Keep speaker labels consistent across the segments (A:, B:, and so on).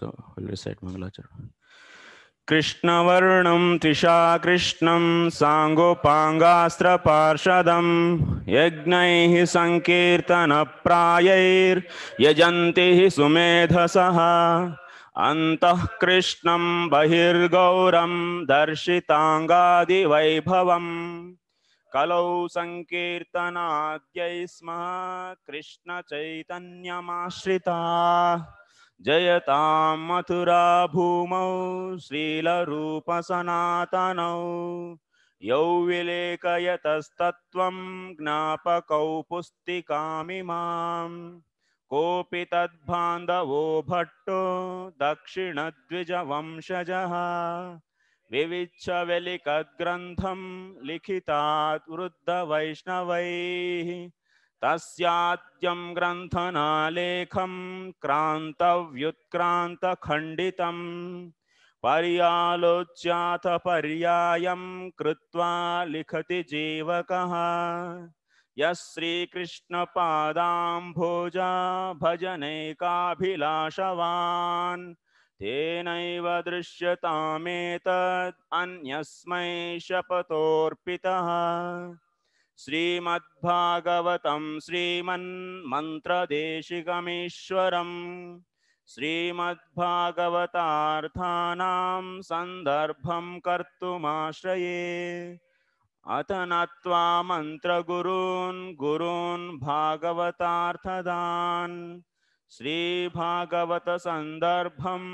A: so I'll recite Mangalacharan. कृष्णवर्णं Trisha कृष्णं साङ्गोपाङ्गास्त्रपार्षदं यज्ञैः सङ्कीर्तनप्रायैर्यजन्ति हि सुमेधसः अन्तः कृष्णं बहिर्गौरं दर्शिताङ्गादिवैभवम् कलौ सङ्कीर्तनाद्यै स्मः कृष्णचैतन्यमाश्रिता जयतां भूमौ श्रीलरूपसनातनौ यौ विलेखयतस्तत्त्वं ज्ञापकौ पुस्तिकामिमाम् कोऽपि तद्बान्धवो भट्टो दक्षिणद्विजवंशजः विविच्छवलिकद्ग्रन्थं लिखितात् वृद्धवैष्णवैः तस्याद्यं ग्रन्थनालेखं क्रान्तव्युत्क्रान्तखण्डितं पर्यालोच्याथ पर्यायं कृत्वा लिखति जीवकः यः श्रीकृष्णपादाम्भोजा भजनैकाभिलाषवान् तेनैव दृश्यतामेतद् अन्यस्मै शपतोऽर्पितः श्रीमद्भागवतं श्रीमन्मन्त्रदेशिकमीश्वरम् श्रीमद्भागवतार्थानां सन्दर्भं कर्तुमाश्रये अथ नत्वा मन्त्रगुरून् गुरून् भागवतार्थदान् श्रीभागवतसन्दर्भं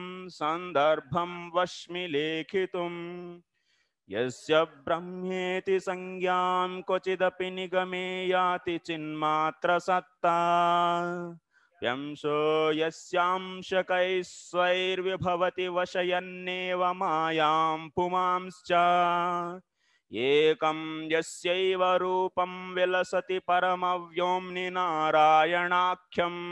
A: सन्दर्भं वश्मि लेखितुम् यस्य ब्रह्मेति संज्ञां क्वचिदपि निगमे याति सत्ता व्यंशो यस्यांशकैः स्वैर्विभवति वशयन्नेव मायां पुमांश्च एकं यस्यैव रूपं विलसति परमव्योम्नि नारायणाख्यम्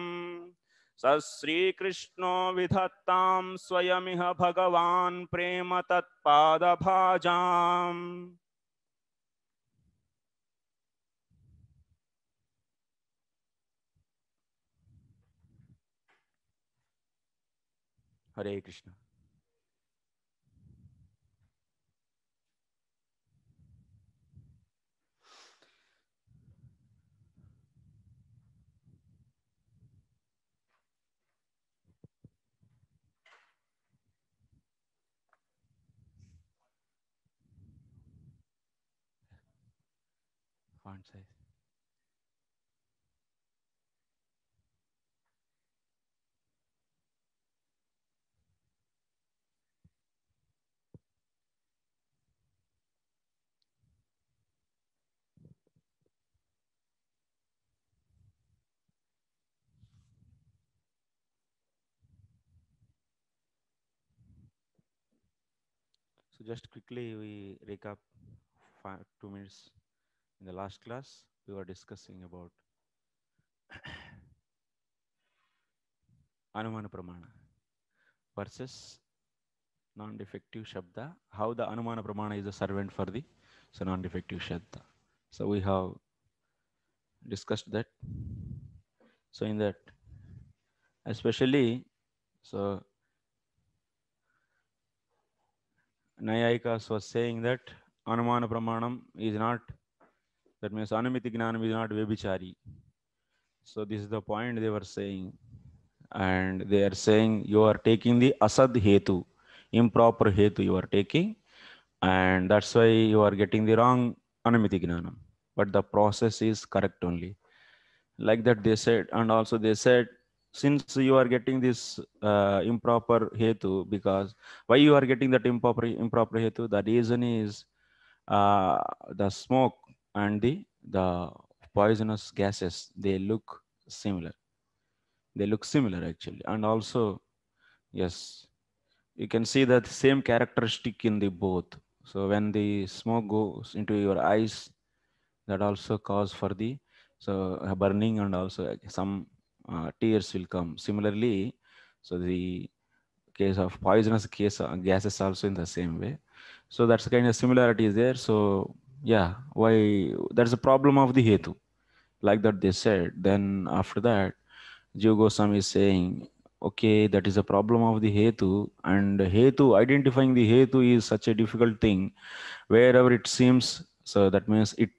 A: स श्रीकृष्णो विधत्तां स्वयमिह भगवान् प्रेम तत्पादभाजाम् हरे Krishna So just quickly we recap five, two minutes in the last class, we were discussing about Anumana Pramana versus non-defective Shabda, how the Anumana Pramana is a servant for the so non-defective Shabda. So we have discussed that. So in that, especially, so Nayaikas was saying that Anumana Pramanam is not that means anumiti gnanam is not vichari. so this is the point they were saying and they are saying you are taking the asad hetu improper hetu you are taking and that's why you are getting the wrong anumiti gnanam but the process is correct only like that they said and also they said since you are getting this uh, improper hetu because why you are getting that improper improper hetu the reason is uh, the smoke and the, the poisonous gases, they look similar. They look similar actually. And also, yes, you can see that same characteristic in the both. So when the smoke goes into your eyes, that also cause for the so burning and also some uh, tears will come. Similarly, so the case of poisonous case uh, gases also in the same way. So that's kind of similarity is there. So yeah why there's a problem of the hetu like that they said then after that jyogosam is saying okay that is a problem of the hetu and hetu identifying the hetu is such a difficult thing wherever it seems so that means it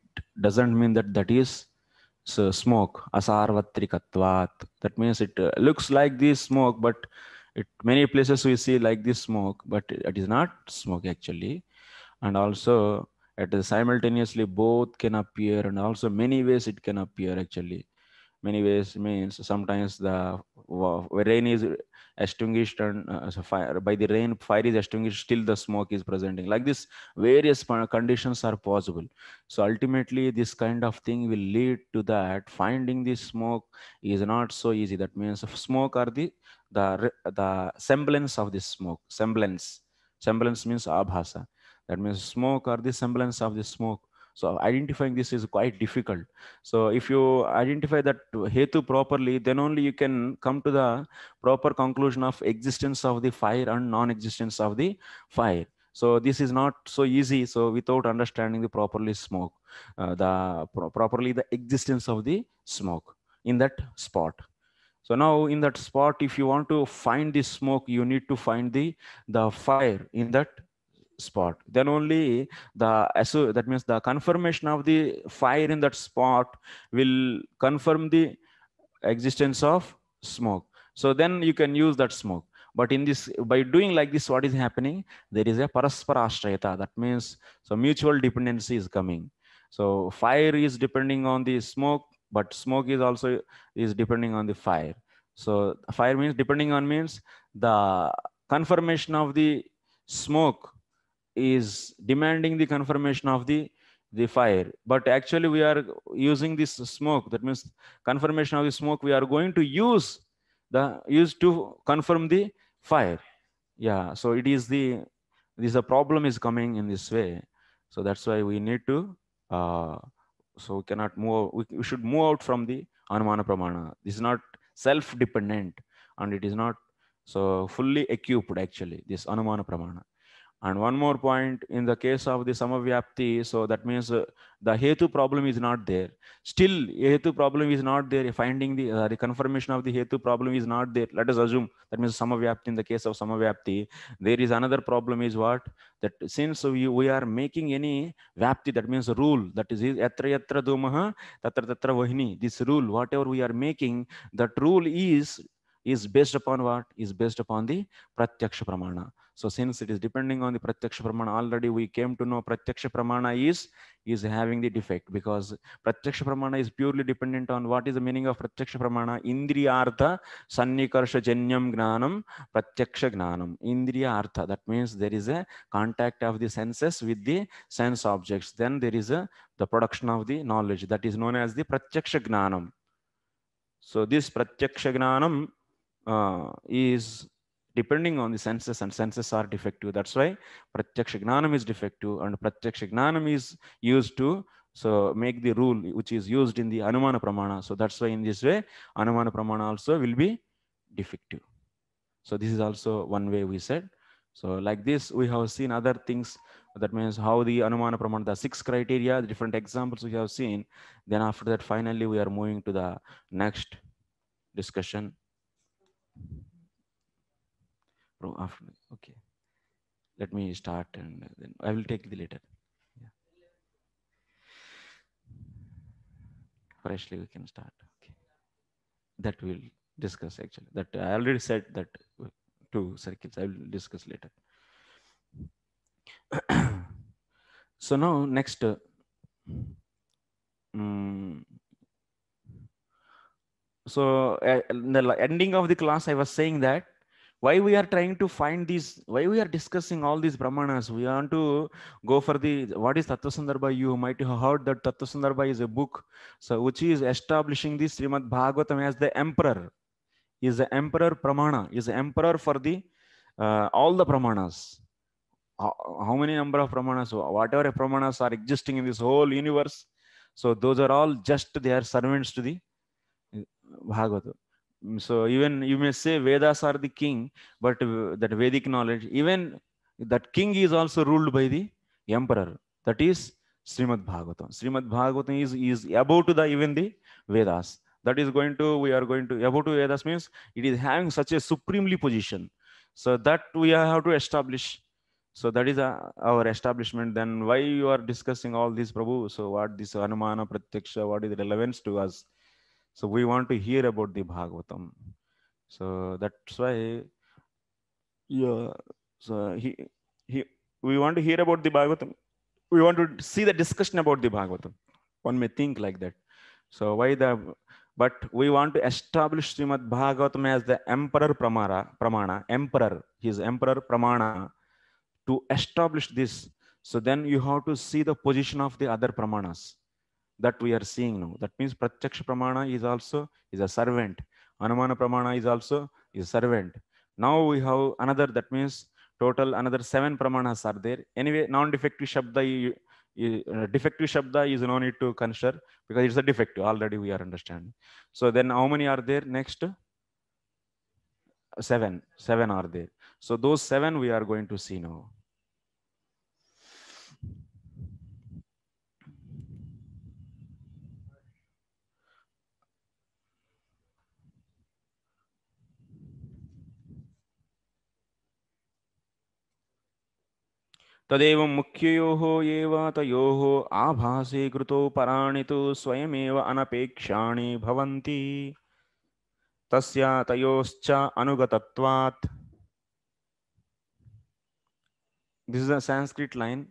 A: doesn't mean that that is so smoke asarvatrikatvat that means it uh, looks like this smoke but it many places we see like this smoke but it is not smoke actually and also it is simultaneously both can appear and also many ways it can appear actually many ways means sometimes the rain is extinguished and uh, so fire, by the rain fire is extinguished still the smoke is presenting like this various conditions are possible so ultimately this kind of thing will lead to that finding the smoke is not so easy that means smoke are the the the semblance of this smoke semblance semblance means abhasa that means smoke or the semblance of the smoke. So identifying this is quite difficult. So if you identify that hetu properly, then only you can come to the proper conclusion of existence of the fire and non-existence of the fire. So this is not so easy. So without understanding the properly smoke, uh, the pro properly the existence of the smoke in that spot. So now in that spot, if you want to find the smoke, you need to find the, the fire in that spot then only the so that means the confirmation of the fire in that spot will confirm the existence of smoke so then you can use that smoke but in this by doing like this what is happening there is a paraspara that means so mutual dependency is coming so fire is depending on the smoke but smoke is also is depending on the fire so fire means depending on means the confirmation of the smoke is demanding the confirmation of the the fire but actually we are using this smoke that means confirmation of the smoke we are going to use the use to confirm the fire yeah so it is the this a problem is coming in this way so that's why we need to uh, so cannot move we, we should move out from the anumana pramana this is not self dependent and it is not so fully equipped actually this anumana pramana and one more point, in the case of the samavyapti, so that means uh, the hetu problem is not there. Still, hetu problem is not there. Finding the, uh, the confirmation of the hetu problem is not there. Let us assume that means samavyapti. In the case of samavyapti, there is another problem is what that since we, we are making any vyapti, that means rule. That is yatra yatra dumaha tatra tatra vahini. This rule, whatever we are making, that rule is is based upon what is based upon the pratyaksha pramana. So since it is depending on the Pratyaksha Pramana, already we came to know Pratyaksha Pramana is, is having the defect because Pratyaksha Pramana is purely dependent on what is the meaning of Pratyaksha Pramana, Indriyartha, Sannikarsha Janyam Gnanam, Pratyaksha Gnanam, artha That means there is a contact of the senses with the sense objects. Then there is a, the production of the knowledge that is known as the Pratyaksha Gnanam. So this Pratyaksha Gnanam uh, is depending on the senses and senses are defective. That's why pratyaksha is defective and pratyaksha is used to so make the rule which is used in the anumana pramana. So that's why in this way anumana pramana also will be defective. So this is also one way we said. So like this, we have seen other things. That means how the Anumana Pramana, the six criteria, the different examples we have seen. Then after that, finally, we are moving to the next discussion row after. Okay. Let me start and then I will take the later. Yeah. Freshly, we can start. Okay. That we will discuss actually. That I already said that two circuits. I will discuss later. so now next. Uh, um, so uh, in the ending of the class i was saying that why we are trying to find these, why we are discussing all these brahmanas? We want to go for the, what is Tattva You might have heard that Tattva is a book, so which is establishing the Srimad Bhagavatam as the emperor, is the emperor Pramana, is the emperor for the, uh, all the Pramanas. How, many number of Pramanas, whatever Pramanas are existing in this whole universe, so those are all just they are servants to the uh, Bhagavatam. Mm, so even you may say vedas are the king but that vedic knowledge even that king is also ruled by the emperor that is srimad bhagavatam srimad bhagavatam is is about the even the vedas that is going to we are going to about to vedas means it is having such a supremely position so that we have to establish so that is uh, our establishment then why you are discussing all this prabhu so what this anumana pratyaksha what is relevance to us so we want to hear about the Bhagavatam. So that's why, yeah. So he he we want to hear about the Bhagavatam. We want to see the discussion about the Bhagavatam. One may think like that. So why the but we want to establish Srimad Bhagavatam as the emperor pramara, pramana, emperor. He is emperor pramana to establish this. So then you have to see the position of the other pramanas that we are seeing now. That means Pratyaksha Pramana is also is a servant. Anumana Pramana is also is a servant. Now we have another, that means total another seven Pramanas are there. Anyway, non-defective Shabda, uh, defective Shabda is no need to consider because it's a defective already we are understanding. So then how many are there next? Seven, seven are there. So those seven we are going to see now. तदेव मुख्यो एव आभासी आभासे कृतो पराणि तु स्वयमेव अनपेक्षाणि भवन्ति अनुगतत्वात् Sanskrit line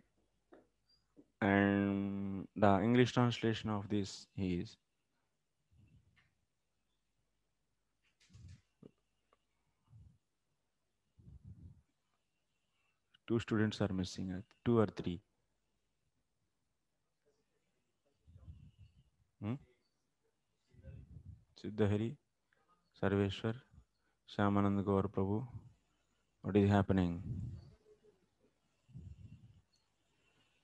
A: and the English translation of this he is Two students are missing, uh, two or three. Hmm? Siddhahari, Sarveshwar, Shamanand Gaur Prabhu. What is happening?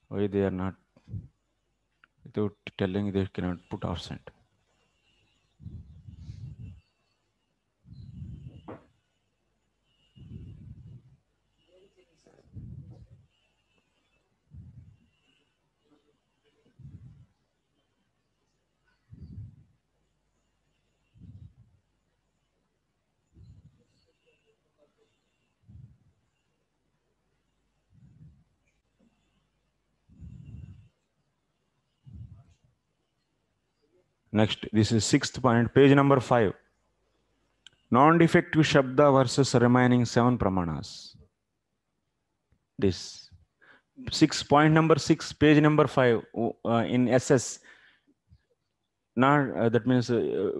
A: Why they are not, without telling they cannot put absent. Next, this is sixth point, page number five. Non-defective Shabda versus remaining seven Pramanas. This. Six point number six, page number five uh, uh in SS. Not, uh, that means uh, uh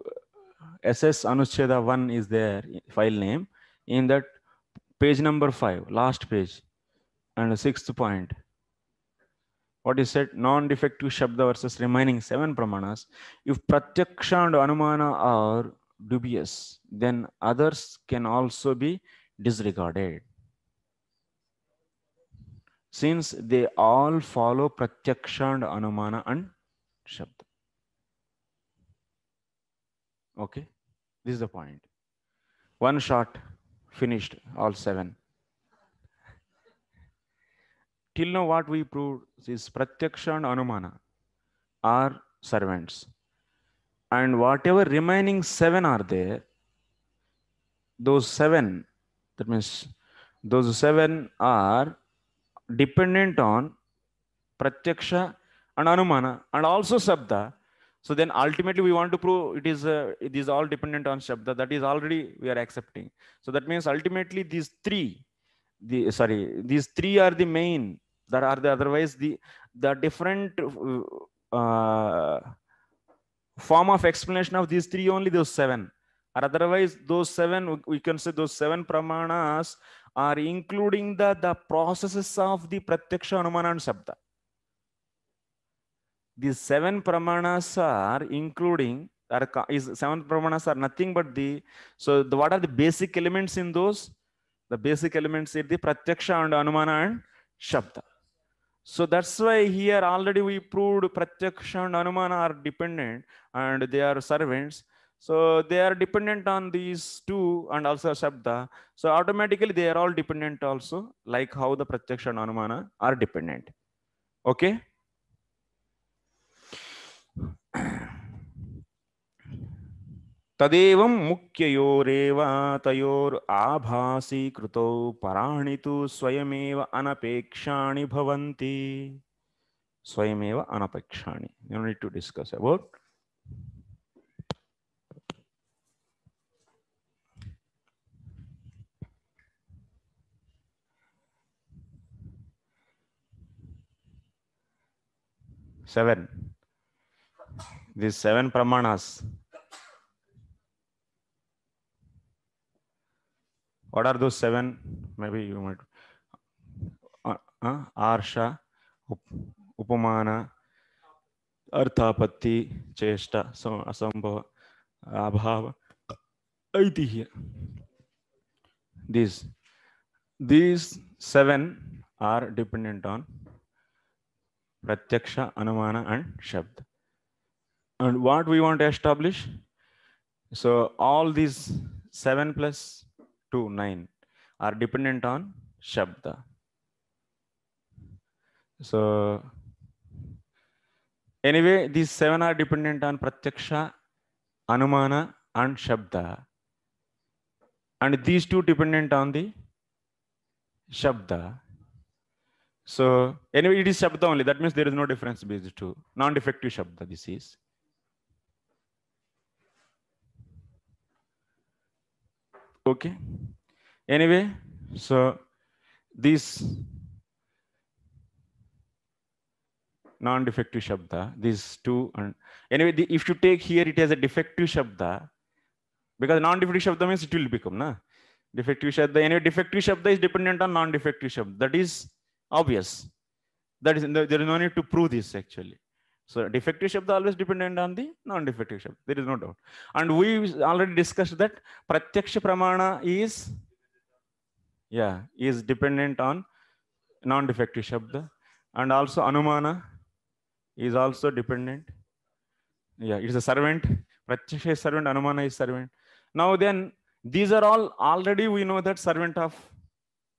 A: SS Anuscheda 1 is their file name. In that page number five, last page, and sixth point what is said non-defective shabda versus remaining seven pramanas if pratyaksha and anumana are dubious then others can also be disregarded since they all follow pratyaksha and anumana and shabda okay this is the point one shot finished all seven till now what we proved is pratyaksha and anumana are servants and whatever remaining seven are there those seven that means those seven are dependent on pratyaksha and anumana and also sabda. so then ultimately we want to prove it is uh, it is all dependent on shabda that is already we are accepting so that means ultimately these three the sorry these three are the main that are the otherwise the the different uh, form of explanation of these three only those seven or otherwise those seven we can say those seven pramanas are including the the processes of the pratyaksha anumana and sabda these seven pramanas are including are is seven pramanas are nothing but the so the, what are the basic elements in those the basic elements are the pratyaksha and anumana and shabda so that's why here already we proved pratyaksha and anumana are dependent and they are servants. So they are dependent on these two and also Shabda. So automatically they are all dependent also, like how the Pratyaksha and Anumana are dependent. Okay. तदेव मुख्योरवा तोर आभासी कृतौ पराणि तो स्वयम अनपेक्षा भवंती स्वयम अनपेक्षा you to discuss about seven these seven pramanas What are those seven? Maybe you might. Uh, uh, Arsha, up, Upamana, Arthapatti, chesta so Asambhava, Abhava, Aitihya. These, these seven are dependent on Pratyaksha, Anumana, and Shabd. And what we want to establish? So all these 7 plus to 9 are dependent on Shabda. So anyway, these seven are dependent on Pratyaksha, Anumana and Shabda. And these two dependent on the Shabda. So anyway, it is Shabda only. That means there is no difference between the two. Non-defective Shabda this is. Okay. Anyway, so this non-defective shabda, these two, and anyway, the, if you take here, it has a defective shabda, because non-defective shabda means it will become, na? Defective shabda, anyway, defective shabda is dependent on non-defective shabda. That is obvious. That is, there is no need to prove this actually. So defective Shabd always dependent on the non-defective Shabd. There is no doubt. And we already discussed that Pratyaksha Pramana is, yeah, is dependent on non-defective Shabd. And also Anumana is also dependent. Yeah, it is a servant. Pratyaksha is servant, Anumana is servant. Now then, these are all already we know that servant of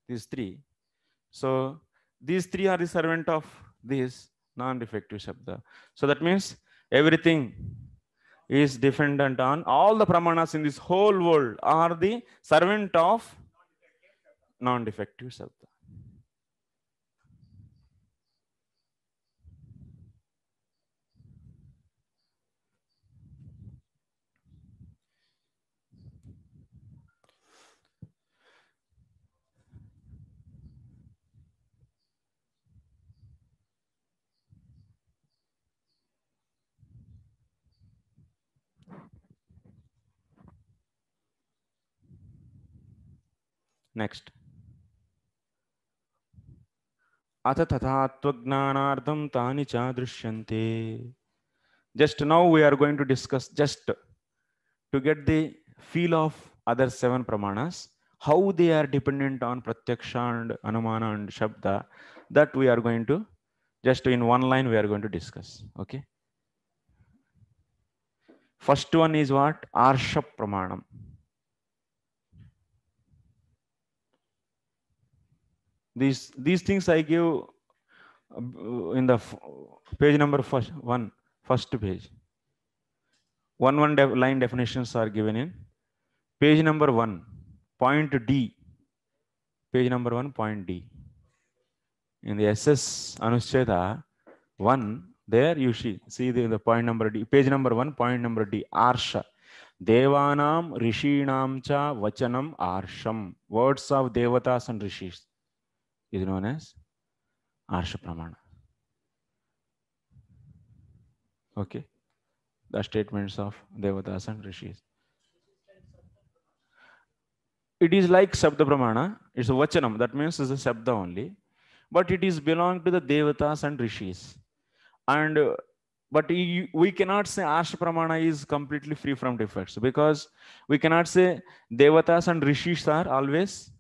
A: these three. So these three are the servant of these non-defective shabda. So that means everything is dependent on all the pramanas in this whole world are the servant of non-defective shabda. Next. अथ तथात्वज्ञानार्थम तानि just now we are going to discuss just to get the feel of other seven pramanas how they are dependent on pratyaksha and anumana and shabda that we are going to just in one line we are going to discuss okay first one is what arsha pramanam These, these things I give uh, in the page number first, one, first page. One one line definitions are given in page number one, point D. Page number one, point D. In the SS Anuscheda one, there you see, see the, the point number D, page number one, point number D, Arsha. Devanam, Rishinam cha, Vachanam, Arsham. Words of Devatas and Rishis is known as Arsha Pramana. Okay. The statements of Devatas and Rishis. It is like Sabda Pramana. It's a Vachanam. That means it's a Sabda only. But it is belong to the Devatas and Rishis. And uh, but we cannot say Ashta Pramana is completely free from defects because we cannot say Devatas and Rishis are always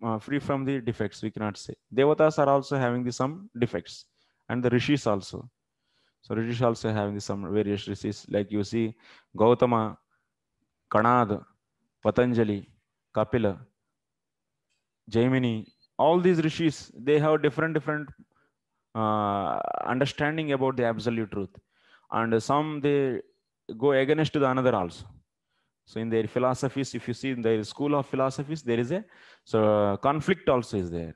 A: uh, free from the defects, we cannot say. Devatas are also having the some defects and the rishis also. So rishis also having the some various rishis like you see Gautama, Kanad, Patanjali, Kapila, Jaimini, all these rishis, they have different, different uh, understanding about the absolute truth. And some they go against the another also. So in their philosophies, if you see in their school of philosophies, there is a so conflict also is there.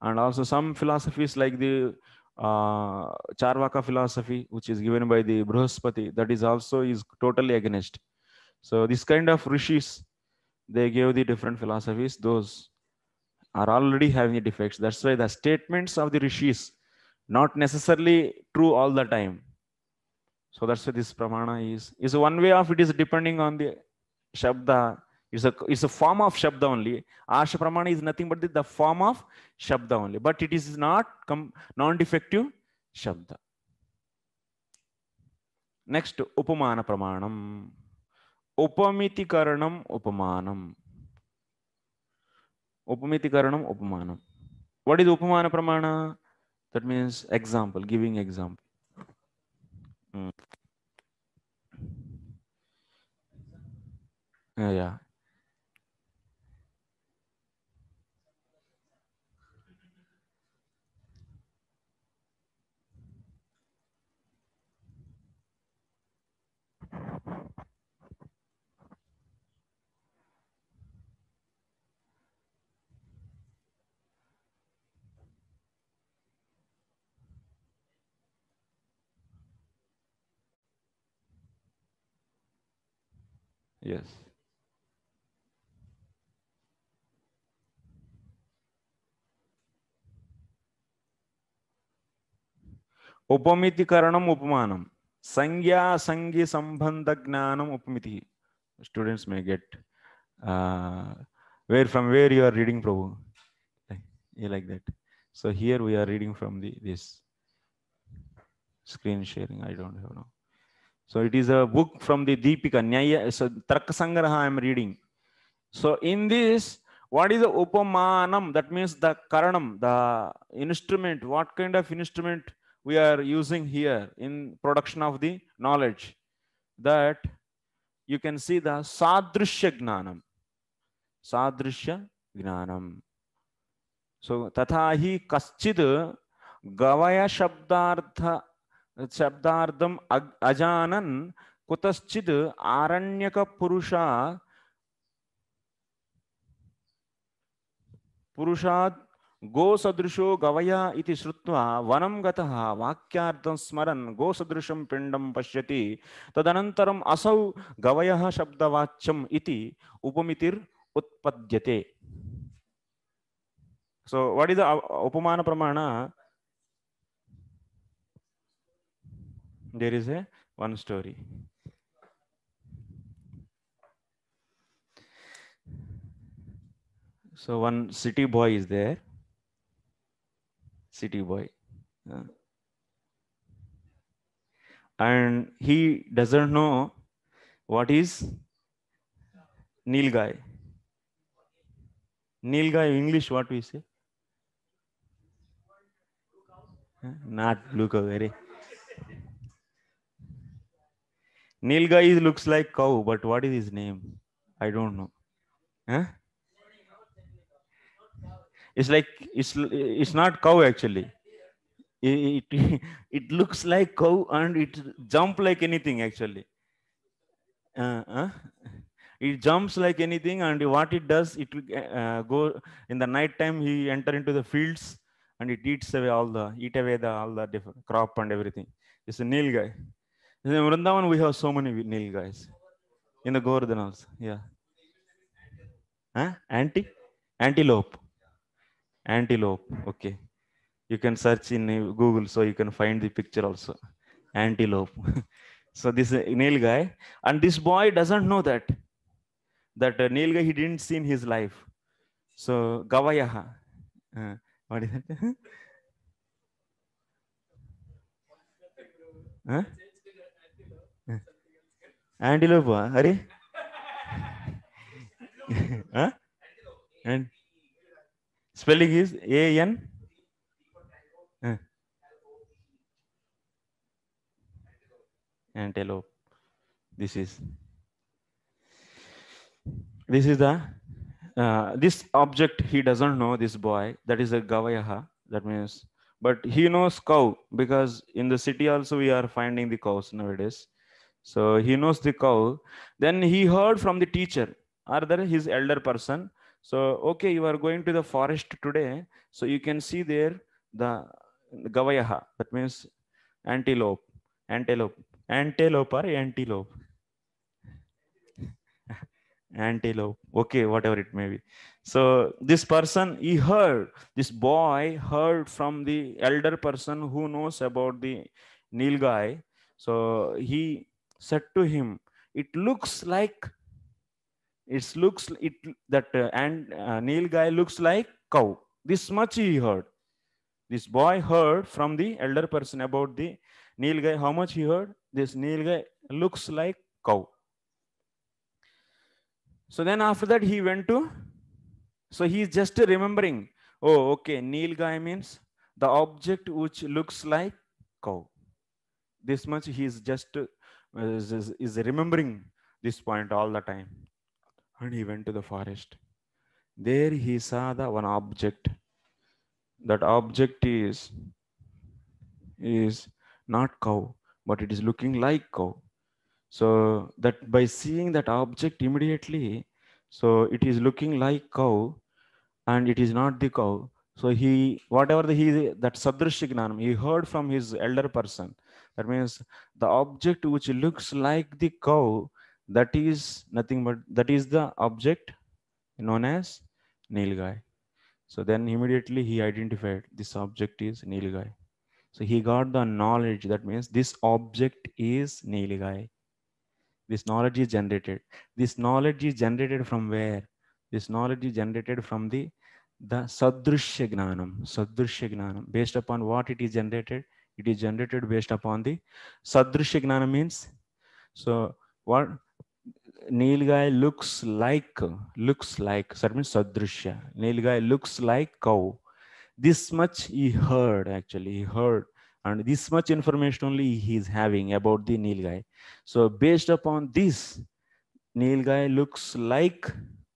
A: And also some philosophies like the uh, Charvaka philosophy, which is given by the Brihaspati, that is also is totally against. So this kind of rishis, they gave the different philosophies. Those are already having defects. That's why the statements of the rishis not necessarily true all the time. So that's why this pramana is is one way of it is depending on the Shabda is a, is a form of Shabda only. Asha Pramana is nothing but the, the form of Shabda only. But it is not non-defective Shabda. Next ఉపమాన ప్రమాణం ఉపమితికరణం ఉపమానం ఉపమితికరణం ఉపమానం what is ఉపమాన ప్రమాణ that means example giving example Uh, yeah. Yes. उपमिति करणम उपमानम Sangya sangi संबंध ज्ञानम उपमिति students may get uh, where from where you are reading Prabhu. You like that. So here we are reading from the this screen sharing. I don't have now. So it is a book from the Deepika Nyaya. So Tarkasangraha I am reading. So in this, what is the upamanam? That means the karanam, the instrument. What kind of instrument we are using here in production of the knowledge that you can see the sadrishya gnanam sadrishya gnanam so tatha hi kaschid gavaya shabdartha शब्दार्धम अजानन कुतश्चिद आरण्यक पुरुषा पुरुषाद गोसदृशो गवया इति श्रुत्वा वनं गतः स्मरन स्मरन् गोसदृशं पिण्डं पश्यति तदनन्तरम् असौ गवयः शब्दवाच्यम् इति उपमितिर् उत्पद्यते సో వాట్ ఇస్ ద ఉపమాన ప్రమాణ there is a one story so one city boy is there city boy. Yeah. And he doesn't know what is Nilgai. Nilgai, English, what we say? Not blue cow, very. Nilgai looks like cow, but what is his name? I don't know. Huh? it's like it's it's not cow actually it, it, it looks like cow and it jump like anything actually uh, uh, it jumps like anything and what it does it uh, go in the night time he enter into the fields and it eats away all the eat away the all the different crop and everything it's a nil guy in Vrindavan, we have so many nil guys in the Govardhan also yeah huh? anti antelope antelope okay you can search in google so you can find the picture also antelope so this uh, nail guy and this boy doesn't know that that uh, nail guy he didn't see in his life so gavayaha uh, what is that antelope huh? huh? and Spelling is A N. antelope. This is this is the uh, this object he doesn't know this boy that is a gavayaha that means but he knows cow because in the city also we are finding the cows nowadays so he knows the cow then he heard from the teacher or his elder person so, okay, you are going to the forest today. So you can see there the gavayaha, that means antelope, antelope, antelope or antelope. antelope okay whatever it may be so this person he heard this boy heard from the elder person who knows about the nilgai so he said to him it looks like it looks it that uh, and uh, Neil guy looks like cow. This much he heard. This boy heard from the elder person about the Neil guy. How much he heard? This Neil guy looks like cow. So then after that he went to. So he's just remembering. Oh, okay. Neil guy means the object which looks like cow. This much he is just uh, is, is remembering this point all the time and he went to the forest. There he saw the one object. That object is, is not cow, but it is looking like cow. So that by seeing that object immediately, so it is looking like cow and it is not the cow. So he, whatever the, he, that Sadrishignan, he heard from his elder person. That means the object which looks like the cow, that is nothing but that is the object known as Nilgai. So then immediately he identified this object is Nilgai. So he got the knowledge that means this object is Nilgai. This knowledge is generated. This knowledge is generated from where? This knowledge is generated from the the sadrushya gnanam sadrushya gnanam based upon what it is generated it is generated based upon the sadrushya gnanam means so what Nilgai looks like, looks like, that means Nilgai looks like cow. This much he heard, actually, he heard. And this much information only he is having about the Nilgai. So based upon this, Nilgai looks like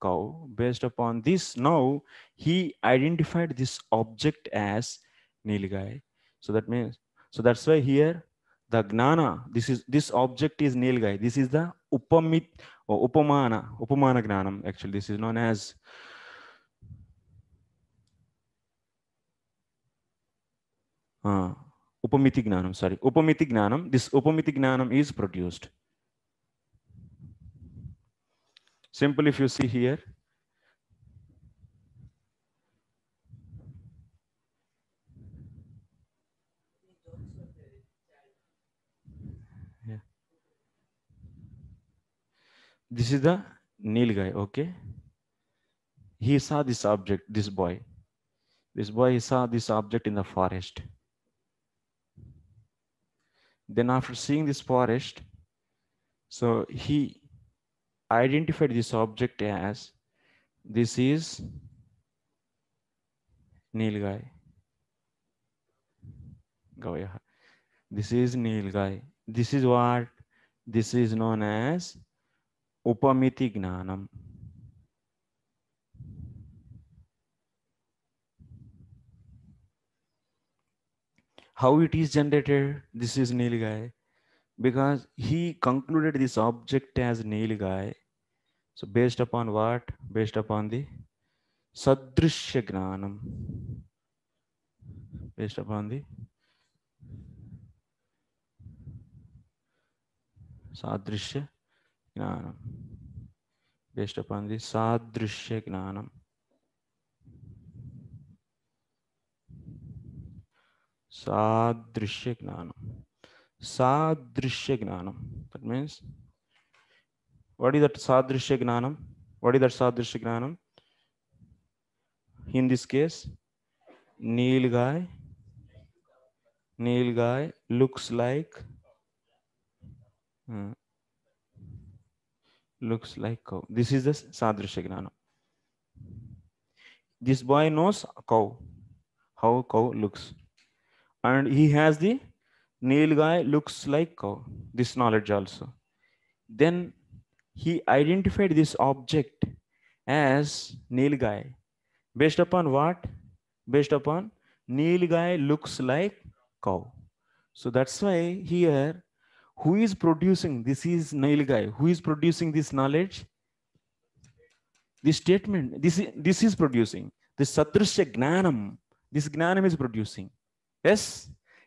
A: cow. Based upon this, now he identified this object as Nilgai. So that means, so that's why here the Gnana, this is this object is Nilgai. This is the upamit or upamana upamana gnanam actually this is known as uh, upamiti gnanam sorry upamiti gnanam this upamiti gnanam is produced simple if you see here This is the Neil guy, okay? He saw this object, this boy. This boy saw this object in the forest. Then after seeing this forest, so he identified this object as this is Nilgai. This is Nilgai. This is what? This is known as उपमिति ज्ञानम how it is generated this is nilgai because he concluded this object as nilgai so based upon what based upon the sadrishya jnanam based upon the sadrishya ज्ञान based upon the सादृश्य ज्ञान सादृश्य ज्ञान सादृश्य ज्ञान that mean वडी that सादृश्य ज्ञान वडी दट सादृश्य ज्ञान in this case nilgai nilgai looks like looks like cow. This is the Sadrisha This boy knows cow, how cow looks. And he has the nail guy looks like cow, this knowledge also. Then he identified this object as nail guy. Based upon what? Based upon nail guy looks like cow. So that's why here who is producing this is nilgai who is producing this knowledge this statement this is this is producing this sadrishya gnanam this gnanam is producing yes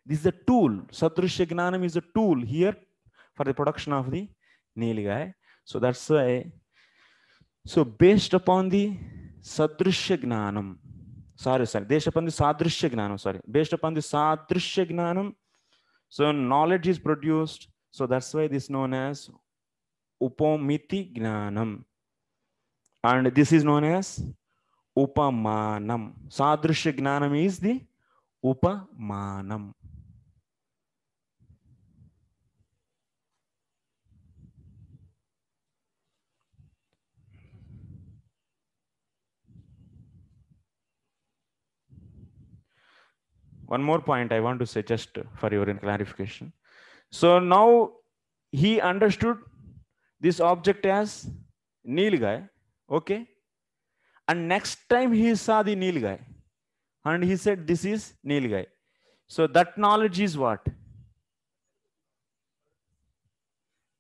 A: this is the tool Sadrishya gnanam is a tool here for the production of the nilgai so that's why so based upon the sadrishya gnanam sorry sorry based upon the sadrishya gnanam sorry based upon the sadrishya gnanam so knowledge is produced So that's why this is known as Upamiti Gnanam. And this is known as Upamanam. Sadrusha Gnanam is the Upamanam. One more point I want to suggest for your in clarification. So now he understood this object as Nilgai, okay? And next time he saw the Nilgai and he said, this is Nilgai. So that knowledge is what?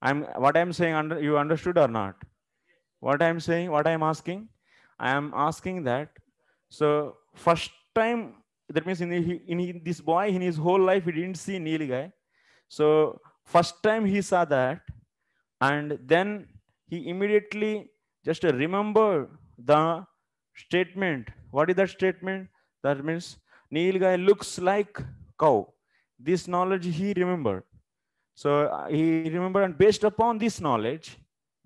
A: I'm what I'm saying under, you understood or not? What I'm saying, what I'm asking? I am asking that. So first time, that means in, the, in, in this boy, in his whole life, he didn't see Nilgai. So first time he saw that, and then he immediately just remember the statement. What is that statement? That means Nilgai looks like cow. This knowledge he remembered. So uh, he remembered, and based upon this knowledge,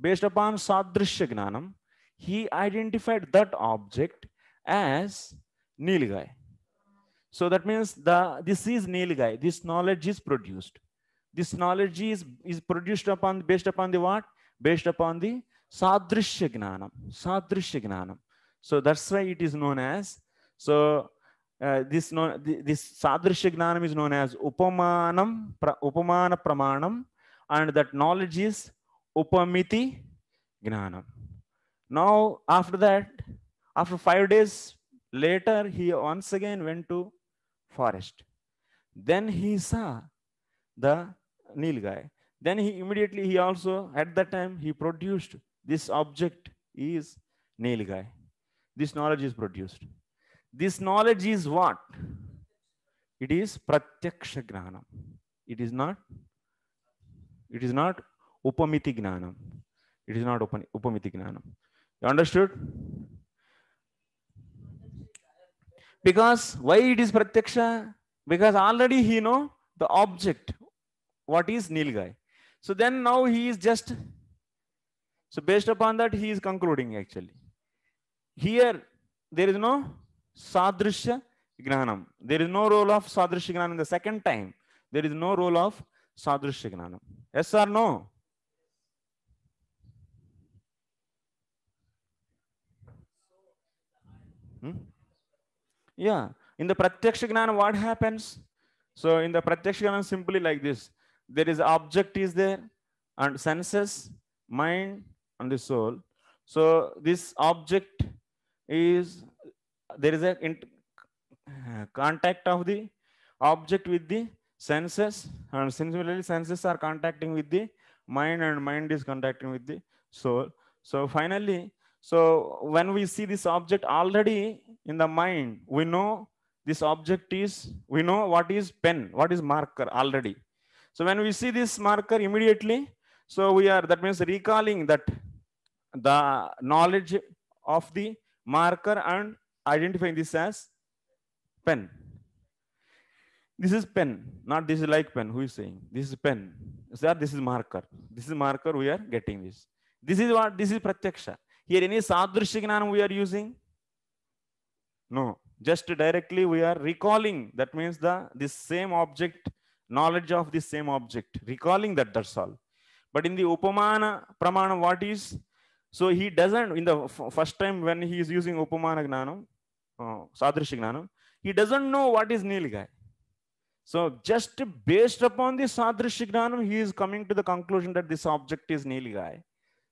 A: based upon Sadrishya Gnanam, he identified that object as Nilgai. So that means the this is Nilgai. This knowledge is produced. This knowledge is, is produced upon, based upon the what? Based upon the Sadrishya Gnanam. Sadrishya Gnanam. So that's why it is known as, so uh, this, known, this Sadrishya Gnanam is known as Upamanam, pra, Upamana Pramanam and that knowledge is Upamiti Gnanam. Now, after that, after five days later, he once again went to forest. Then he saw the Nilgai. Then he immediately, he also, at that time, he produced this object is Nilgai. This knowledge is produced. This knowledge is what? It is Pratyaksha Gnanam. It is not, it is not Upamiti Gnanam. It is not Upamiti Gnanam. You understood? Because why it is Pratyaksha? Because already he know the object what is Nilgai. So then now he is just, so based upon that, he is concluding actually. Here, there is no Sadrishya Gnanam. There is no role of Sadrishya Gnanam the second time. There is no role of Sadrishya Gnanam. Yes or no? Hmm? Yeah. In the Pratyaksha Gnana, what happens? So in the Pratyaksha Gnana, simply like this there is object is there and senses, mind and the soul. So this object is, there is a contact of the object with the senses and similarly senses are contacting with the mind and mind is contacting with the soul. So finally, so when we see this object already in the mind, we know this object is, we know what is pen, what is marker already. So when we see this marker immediately, so we are, that means recalling that the knowledge of the marker and identifying this as pen. This is pen, not this is like pen. Who is saying? This is pen. Sir, this is marker. This is marker, we are getting this. This is what, this is pratyaksha. Here any sadrishya we are using? No, just directly we are recalling. That means the this same object knowledge of the same object, recalling that, that's all. But in the Upamana Pramana, what is? So he doesn't, in the first time when he is using Upamana Gnanam, uh, Sadrisha Gnanam, he doesn't know what is Nilgai. So just based upon the Sadrisha Gnanam, he is coming to the conclusion that this object is Nilgai.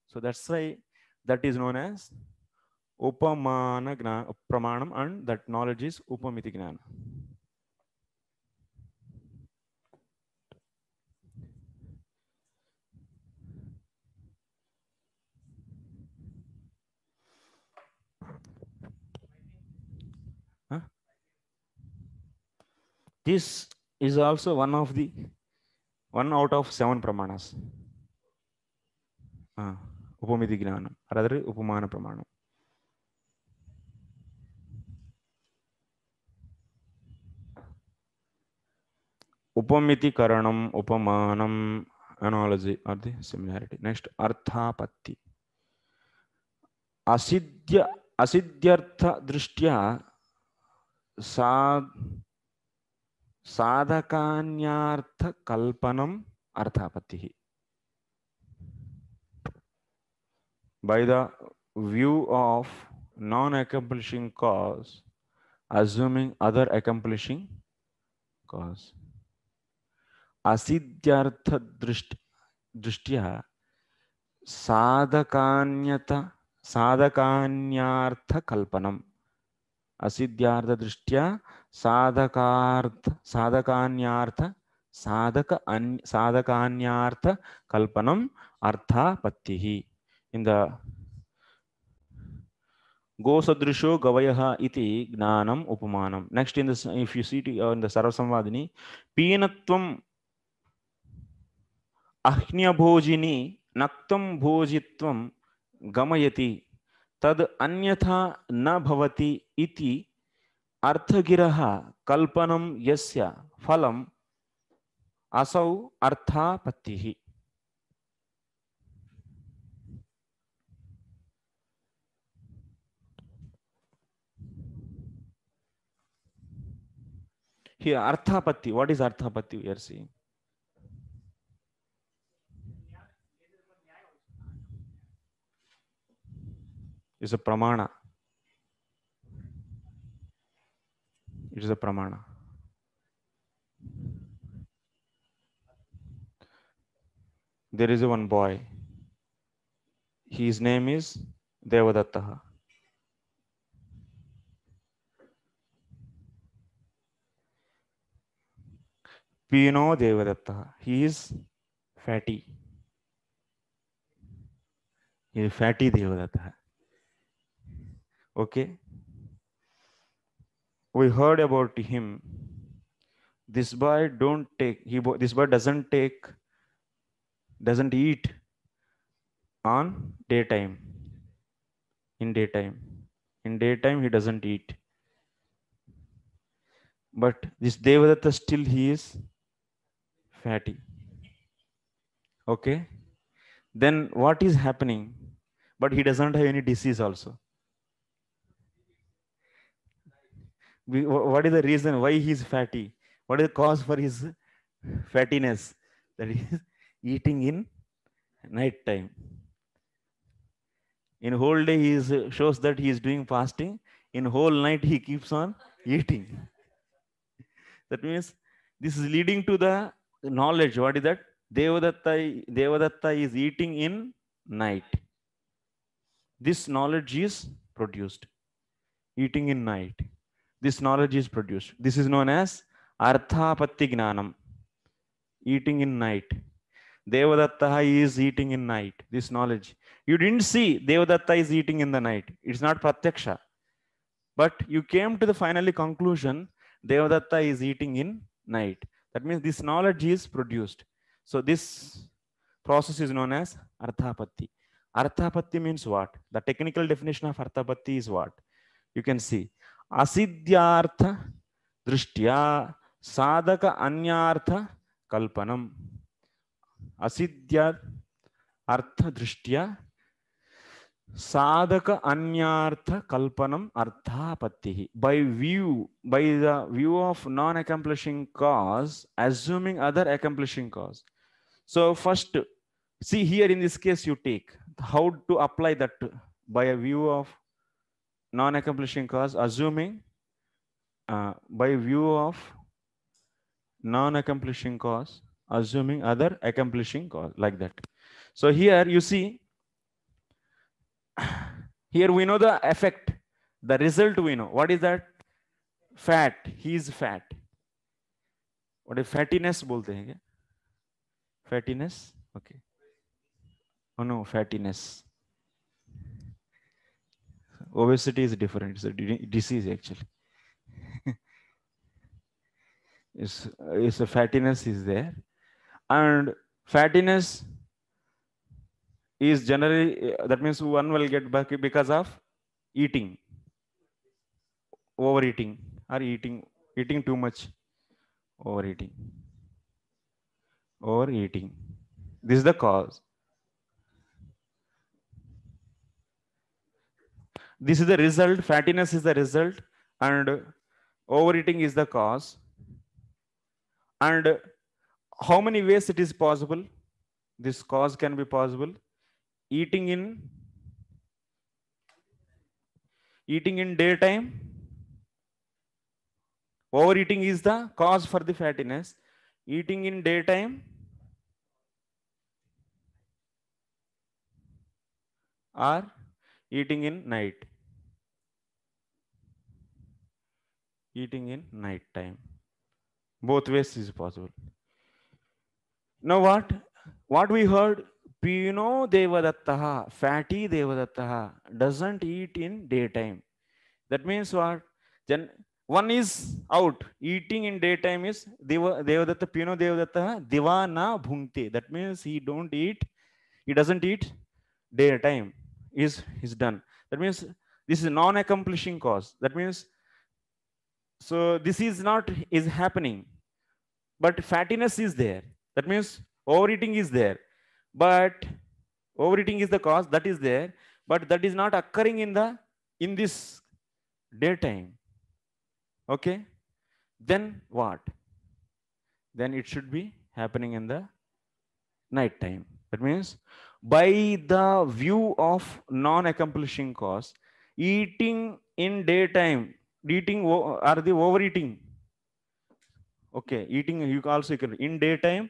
A: So that's why that is known as Upamana Gna Pramanam and that knowledge is Upamiti Gnana. This is also one of the one out of seven pramanas. Ah, upamiti Gnanam, rather Upamana Pramanam. ఉపమితి కరణం ఉపమానం analogy or the similarity next అర్థాపత్తి asidya అసిద్ధ్యర్థ దృష్ట్యా సా साधकान्यार्थ कल्पनम अर्थापत्ति by the view of non accomplishing cause assuming other accomplishing cause असिद्यार्थ दृष्ट दृष्टिया साधकान्यता साधकान्यार्थ कल्पनम असिद्यार्थ दृष्टिया साधकार्थ साधकान्यार्थ சாதக அந் சாதகான்யார்த்த கல்பனம் அர்த்தாபத்திஹி இந்த கோசதிருஷோ கவயா இது ஞானம் உபமானம் நெக்ஸ்ட் இந்த இஃப் யூ சீட் இந்த சர்வசம்வாதினி பீனத்வம் அஹ்னியபோஜினி நக்தம் போஜித்வம் கமயதி தது அந்யதா ந பவதி இத்தி अर्थगि कल्पन यल असौ अर्थापत्ति अर्थापत्ति वाट इज अर्थापत्ति see is a pramana it is a pramana there is one boy his name is devadatta Pino Devadatta. He is fatty. ये फैटी देवदत्त है okay we heard about him. This boy don't take he this boy doesn't take doesn't eat on daytime. In daytime. In daytime he doesn't eat. But this Devadatta still he is fatty. Okay. Then what is happening? But he doesn't have any disease also. what is the reason why he's fatty? What is the cause for his fattiness? That is eating in night time. In whole day, he is, shows that he is doing fasting. In whole night, he keeps on eating. that means this is leading to the knowledge. What is that? Devadatta, Devadatta is eating in night. This knowledge is produced. Eating in night this knowledge is produced. This is known as Arthapatti Gnanam, eating in night. Devadatta is eating in night, this knowledge. You didn't see Devadatta is eating in the night. It's not Pratyaksha. But you came to the finally conclusion Devadatta is eating in night. That means this knowledge is produced. So this process is known as Arthapatti. Arthapatti means what? The technical definition of Arthapatti is what? You can see असिद्यार्थ दृष्टिया साधक अन्यार्थ कल्पनम अर्थ दृष्टिया साधक अन्यार्थ कल्पनम अर्थापत्ति by view by the view of non accomplishing cause assuming other accomplishing cause so first see here in this case you take how to apply that by view of non-accomplishing cause, assuming uh, by view of non-accomplishing cause, assuming other accomplishing cause, like that. So here you see, here we know the effect, the result we know. What is that? Fat, he is fat. What is fattiness? बोलते हैं क्या? Fattiness, okay. Oh no, fattiness obesity is different. It's a disease actually. it's, it's a fattiness is there. And fattiness is generally, that means one will get back because of eating, overeating or eating, eating too much, overeating, overeating. This is the cause. This is the result, fattiness is the result and overeating is the cause. And how many ways it is possible? This cause can be possible. Eating in eating in daytime. Overeating is the cause for the fattiness. Eating in daytime are. eating in night eating in night time both ways is possible now what what we heard pino devadattaha fatty devadattaha doesn't eat in daytime that means what then one is out eating in daytime is deva devadatta pino devadatta divana bhunte that means he don't eat he doesn't eat daytime is, is done. That means this is non-accomplishing cause. That means, so this is not is happening, but fattiness is there. That means overeating is there, but overeating is the cause that is there, but that is not occurring in the in this daytime. Okay, then what? Then it should be happening in the night time. That means by the view of non-accomplishing cause, eating in daytime, eating are the overeating. Okay, eating you also can in daytime,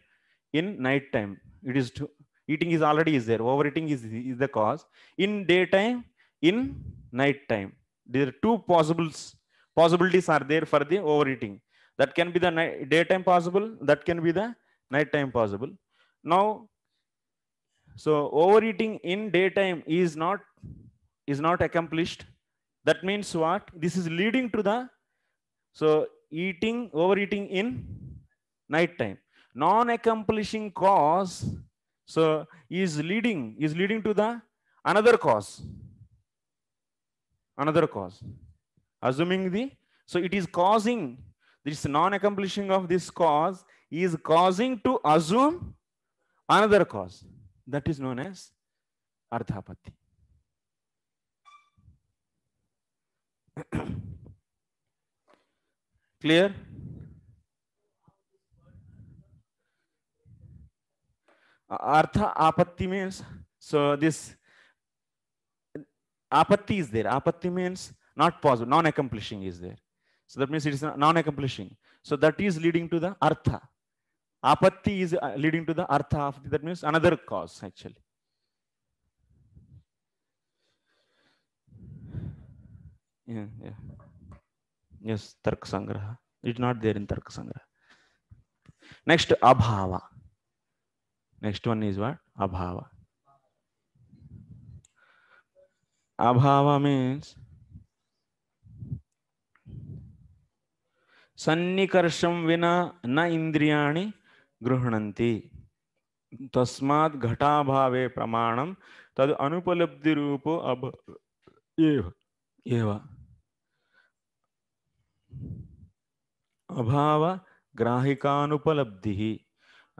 A: in night time. It is to, eating is already is there. Overeating is, is the cause. In daytime, in night time. There are two possibles possibilities are there for the overeating. That can be the night, daytime possible. That can be the nighttime possible. Now so overeating in daytime is not is not accomplished. That means what? This is leading to the so eating overeating in nighttime. Non-accomplishing cause so is leading is leading to the another cause. Another cause. Assuming the so it is causing this non-accomplishing of this cause is causing to assume another cause. that is known as ardhapati clear artha apatti means so this apatti is there apatti means not possible non accomplishing is there so that means it is non accomplishing so that is leading to the artha apathy is leading to the artha apathy that means another cause actually yeah yeah yes tark sangraha it's not there in tark sangraha next abhava next one is what abhava abhava means सन्निकर्षं विना न इंद्रियाणि गृहणन्ति तस्मात् घटाभावे प्रमाण तद् अनुपलब्धिरूपो अभ एव एव अभाव ग्राहिकानुपलब्धिः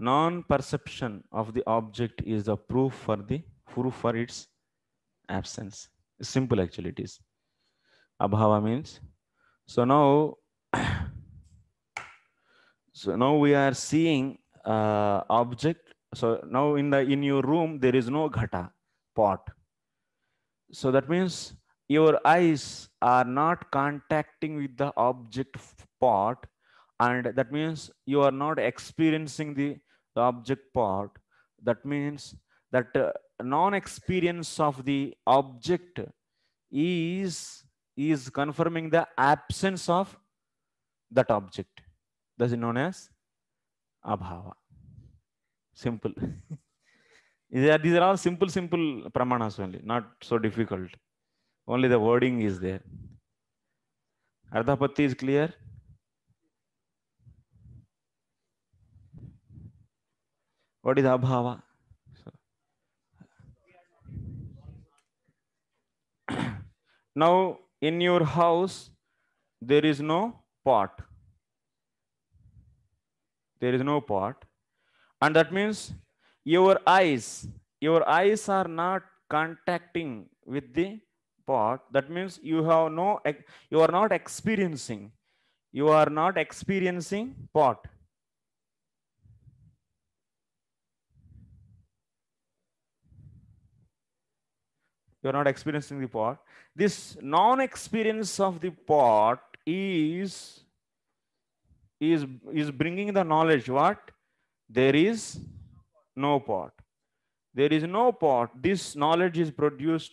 A: non perception of the object is the proof for the proof for its absence simple actually अभाव means so no so now we are seeing uh, object. So now in the in your room there is no ghata pot. So that means your eyes are not contacting with the object pot, and that means you are not experiencing the, the object pot. That means that uh, non-experience of the object is is confirming the absence of that object. That is known as abhava. Simple. These are all simple, simple pramanas only, not so difficult. Only the wording is there. Ardhapatti is clear. What is abhava? So. now in your house there is no pot. There is no pot. And that means your eyes, your eyes are not contacting with the pot. That means you have no, you are not experiencing. You are not experiencing pot. you are not experiencing the pot. This non-experience of the pot is is, is bringing the knowledge what? There is no pot. There is no pot. This knowledge is produced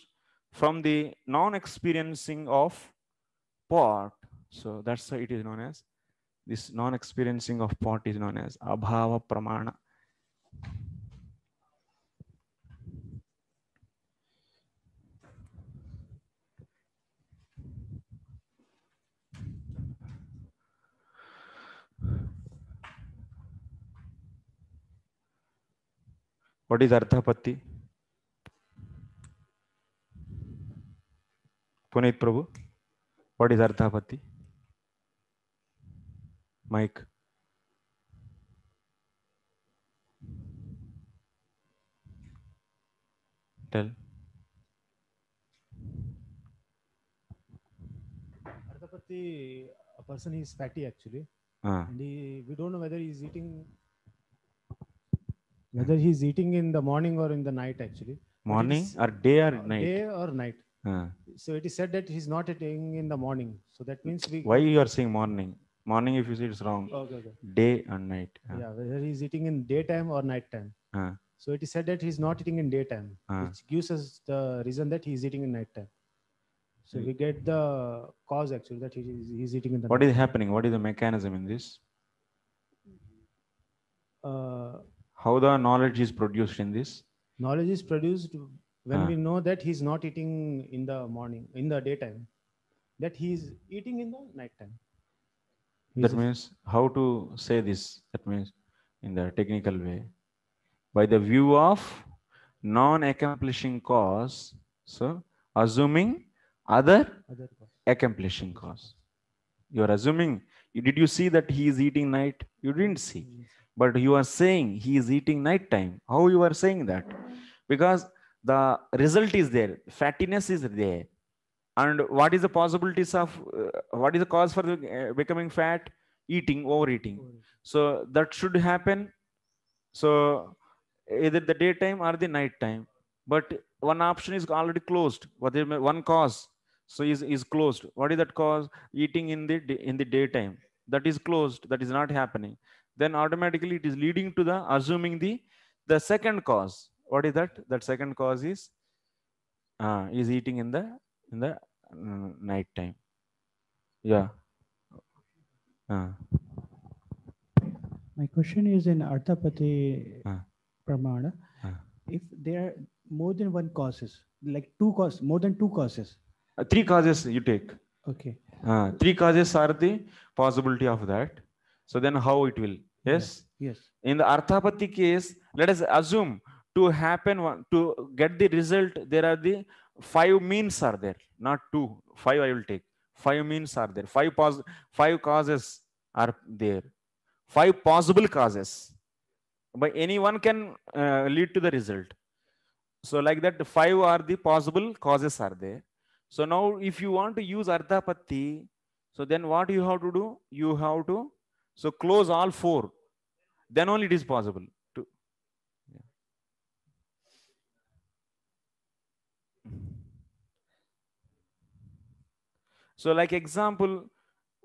A: from the non-experiencing of pot. So that's why it is known as, this non-experiencing of pot is known as abhava pramana. what is ardhapatti puneet prabhu what is ardhapatti mike tell
B: ardhapatti a person is fatty actually uh. and he, we don't know whether he is eating whether he's eating in the morning or in the night actually morning
A: or day or night day
B: or night uh. so it is said that he's not eating in the morning so that means we why
A: you are saying morning morning if you say it's wrong okay, okay. day and night
B: uh. yeah whether he's eating in daytime or nighttime uh. so it is said that he's not eating in daytime which gives us the reason that he's eating in nighttime so we get the cause actually that he is he's eating in the What night. is
A: happening what is the mechanism in this uh, how the knowledge is produced in this
B: knowledge is produced when ah. we know that he's not eating in the morning in the daytime that he's eating in the nighttime
A: time that means how to say this that means in the technical way by the view of non-accomplishing cause so assuming other, other cause. accomplishing cause you are assuming did you see that he is eating night you didn't see yes but you are saying he is eating nighttime. How you are saying that? Because the result is there, fattiness is there. And what is the possibilities of, uh, what is the cause for the, uh, becoming fat? Eating, overeating. So that should happen. So either the daytime or the nighttime. But one option is already closed. What is one cause? So is, is closed. What is that cause? Eating in the in the daytime. That is closed. That is not happening then automatically it is leading to the assuming the the second cause. What is that? That second cause is uh, is eating in the in the um, night time. Yeah.
B: Uh. My question is in Arthapati uh. Pramana, uh. if there are more than one causes, like two causes, more than two causes.
A: Uh, three causes you take. Okay. Uh, three causes are the possibility of that. So then how it will Yes? yes? In the arthapathy case, let us assume to happen to get the result, there are the five means are there, not two. Five I will take. Five means are there. Five pos five causes are there. Five possible causes. But anyone can uh, lead to the result. So like that, five are the possible causes are there. So now if you want to use arthapatti, so then what you have to do? You have to so close all four. Then only it is possible. To, yeah. So like example,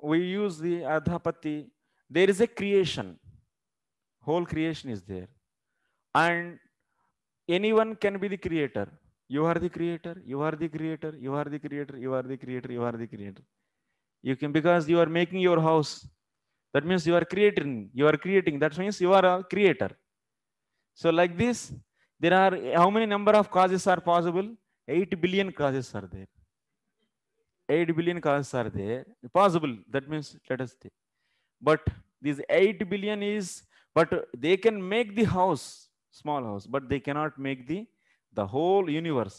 A: we use the adhapati. There is a creation. Whole creation is there. And anyone can be the creator. You are the creator. You are the creator. You are the creator. You are the creator. You are the creator. You can because you are making your house that means you are creating, you are creating. That means you are a creator. So like this, there are how many number of causes are possible? 8 billion causes are there. 8 billion causes are there. Possible. That means let us say. But these 8 billion is, but they can make the house, small house, but they cannot make the, the whole universe.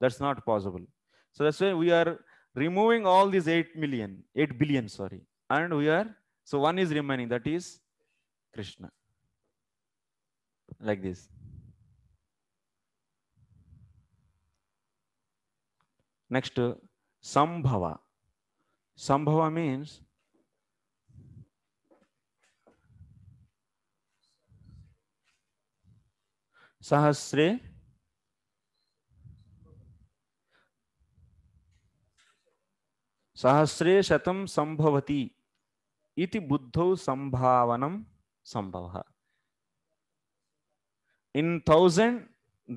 A: That's not possible. So that's why we are removing all these 8 million, 8 billion, sorry. And we are So one is remaining, that is Krishna. Like this. Next, Sambhava. Sambhava means sahasre सहस्रे शतम संभवती इति बुद्ध संभावनम संभव in thousand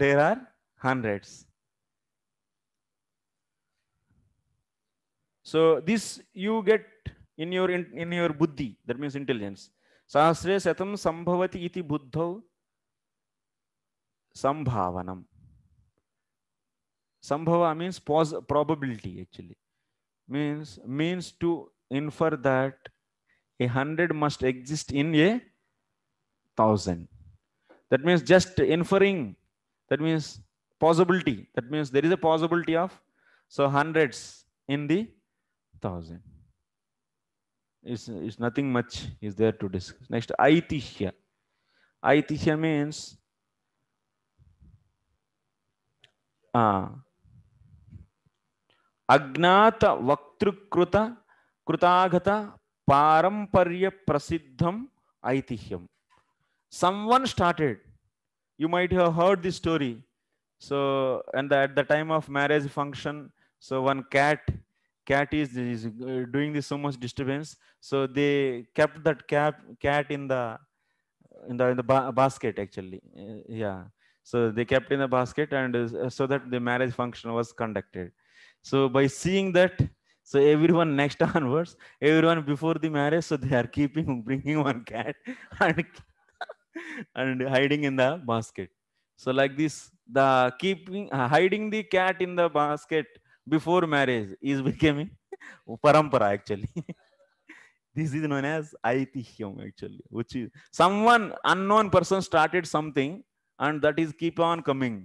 A: there are hundred so this you get in your in your बुद्धि that mean intelligence सहस्रे शतम संभवती इति बुद्ध संभावनम संभव means probability actually mean mean to infer that a hundred must exist in a thousand. That means just inferring, that means possibility, that means there is a possibility of so hundreds in the thousand. Is is nothing much is there to discuss. Next, Aitishya. Aitishya means ah. uh, Agnata वक्तृकृत Krutagata Paramparya Prasiddham Aitihyam. Someone started. You might have heard this story. So, and at the time of marriage function, so one cat, cat is, is uh, doing this so much disturbance. So they kept that cat cat in the in the, in the ba basket actually. Uh, yeah. So they kept in the basket, and uh, so that the marriage function was conducted. So by seeing that, so everyone next onwards, everyone before the marriage, so they are keeping bringing one cat and and hiding in the basket. So like this, the keeping uh, hiding the cat in the basket before marriage is becoming parampara actually. this is known as aitihyam actually, which is someone unknown person started something and that is keep on coming.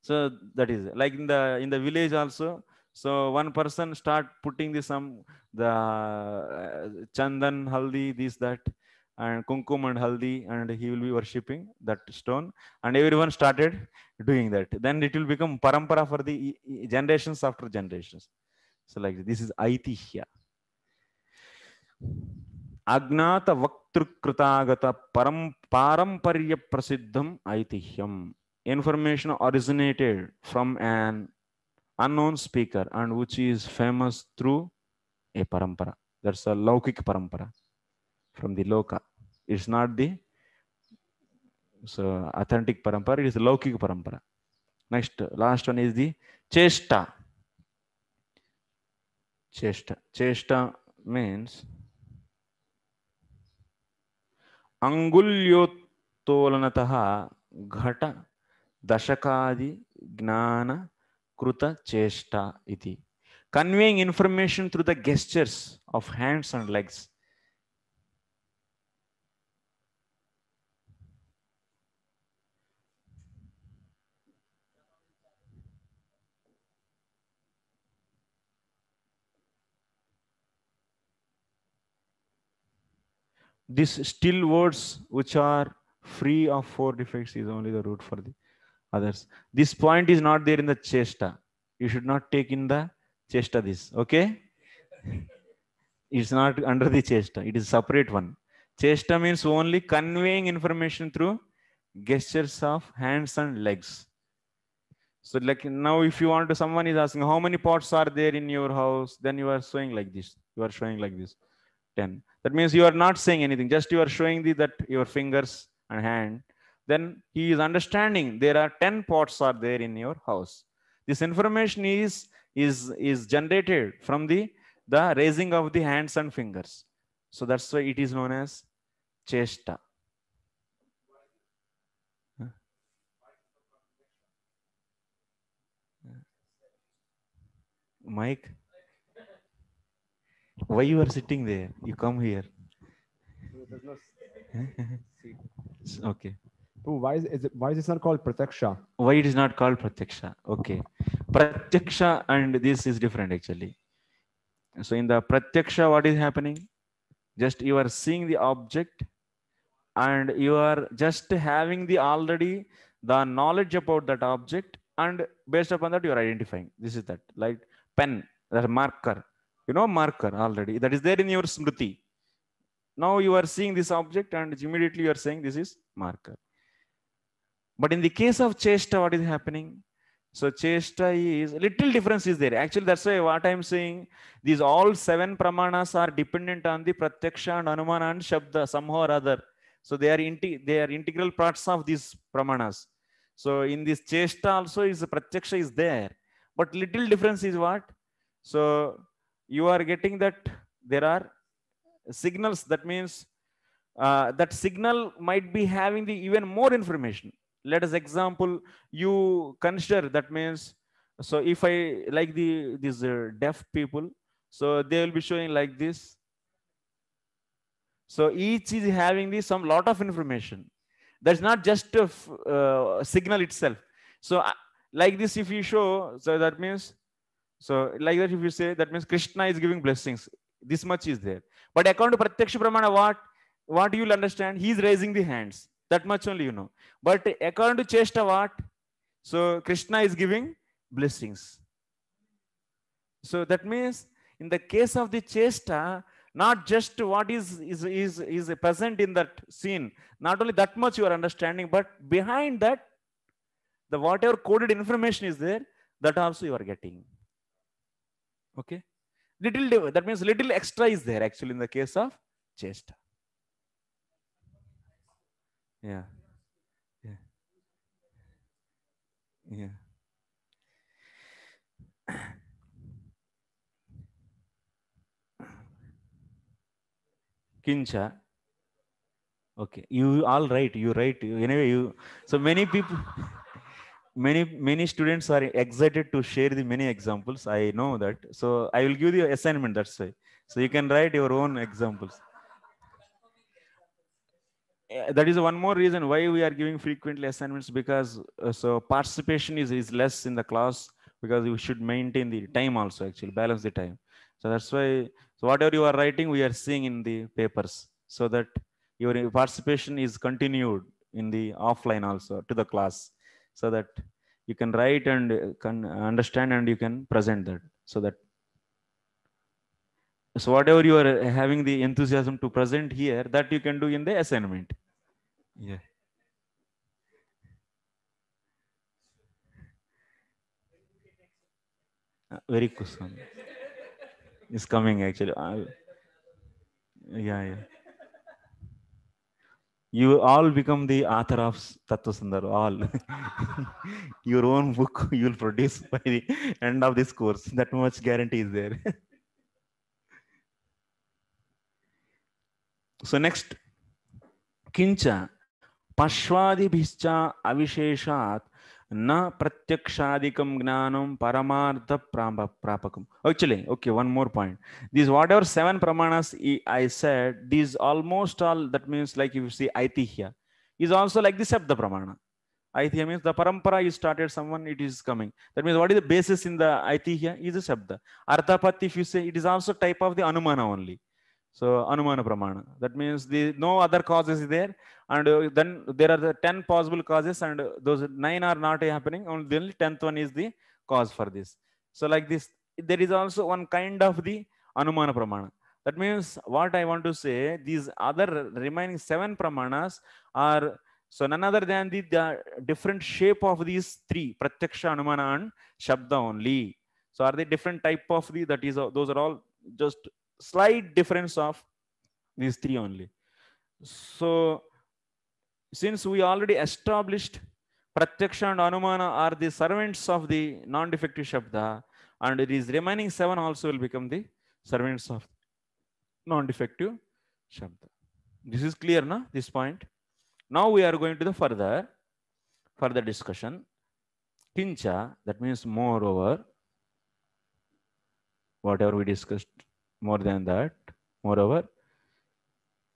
A: So that is like in the in the village also So one person start putting the some the uh, chandan, haldi, this that, and kumkum and haldi, and he will be worshipping that stone. And everyone started doing that. Then it will become parampara for the generations after generations. So like this is aitihya. అజ్ఞాత వక్తృకృతాగత పరం పారంపర్య ప్రసిద్ధం ఐతిహ్యం information originated from an unknown speaker and which is famous through a parampara. That's a laukik parampara from the loka. It's not the so authentic parampara, it is laukik parampara. Next, last one is the chesta. Chesta. Chesta means అంగుల్యోత్తోలనత ఘట దశకాది జ్ఞాన कृतचेष्टा इति conveying information through the gestures of hands and legs These still words which are free of four defects is only the root for the others. This point is not there in the chesta. You should not take in the chesta this. Okay? It's not under the chesta. It is separate one. Chesta means only conveying information through gestures of hands and legs. So like now if you want to, someone is asking how many pots are there in your house, then you are showing like this. You are showing like this. 10. That means you are not saying anything. Just you are showing the, that your fingers and hand then he is understanding there are 10 pots are there in your house. This information is, is, is generated from the, the raising of the hands and fingers. So that's why it is known as chesta. Mike, why you are sitting there? You come here. okay.
C: Oh, why is, is it, why is this not called prataksha?
A: Why it is not called prataksha? Okay, prataksha and this is different actually. So in the pratyaksha, what is happening? Just you are seeing the object, and you are just having the already the knowledge about that object, and based upon that you are identifying. This is that like pen, that marker. You know marker already that is there in your smriti. Now you are seeing this object, and immediately you are saying this is marker. But in the case of Chesta, what is happening? So Chesta is little difference is there. Actually, that's why what I'm saying, these all seven pramanas are dependent on the Pratyaksha and Anumana and Shabda somehow or other. So they are, they are integral parts of these pramanas. So in this Chesta also is Pratyaksha is there. But little difference is what? So you are getting that there are signals. That means uh, that signal might be having the even more information let us example you consider that means so if i like the these uh, deaf people so they will be showing like this so each is having this some lot of information that's not just a uh, signal itself so uh, like this if you show so that means so like that if you say that means krishna is giving blessings this much is there but according to pratyaksha pramana what what you will understand he is raising the hands that much only you know. But according to chesta what? So Krishna is giving blessings. So that means in the case of the chesta, not just what is, is, is, is present in that scene, not only that much you are understanding, but behind that, the whatever coded information is there, that also you are getting. Okay? Little, that means little extra is there actually in the case of Chesta. Yeah. Yeah. Yeah. Kincha. Okay. You all right. You write. Anyway, you so many people many many students are excited to share the many examples. I know that. So I will give you assignment, that's why. So you can write your own examples. Eh, that is one more reason why we are giving frequently assignments because uh, so participation is, is less in the class because you should maintain the time also actually balance the time so that's why so whatever you are writing we are seeing in the papers so that your participation is continued in the offline also to the class so that you can write and uh, can understand and you can present that so that so whatever you are having the enthusiasm to present here that you can do in the assignment yeah uh, very cool is coming actually yeah yeah you all become the author of Tattva Sundar, all. Your own book you will produce by the end of this course. That much guarantee is there. So next కించ పశ్వాదిభిశ్చ అవిశేషాత్ నా ప్రత్యక్షాధికం జ్ఞానం పరమార్థ ప్రాప ప్రాపకం actually okay one more point these whatever seven ప్రమాణాస్ I said these almost all that means like you see ఐతిహ్య ఈజ్ ఆల్సో లైక్ ది శబ్ద ప్రమాణ ఐతిహ్య మీన్స్ ద పరంపర ఈ started someone it is coming that means what is the basis in the ఐతిహ్య is a శబ్ద అర్థపత్ if you say it is also type of the అనుమాన only So Anumana Pramana. That means the no other causes there. And uh, then there are the 10 possible causes and those nine are not happening. Only the 10th one is the cause for this. So like this, there is also one kind of the Anumana Pramana. That means what I want to say, these other remaining seven Pramanas are so none other than the, the different shape of these three, Pratyaksha, Anumana and Shabda only. So are they different type of the, that is, those are all just slight difference of these three only. So since we already established Pratyaksha and Anumana are the servants of the non-defective Shabda and these remaining seven also will become the servants of non-defective Shabda. This is clear, na? This point. Now we are going to the further, further discussion. Kincha, that means moreover, whatever we discussed more than that. Moreover,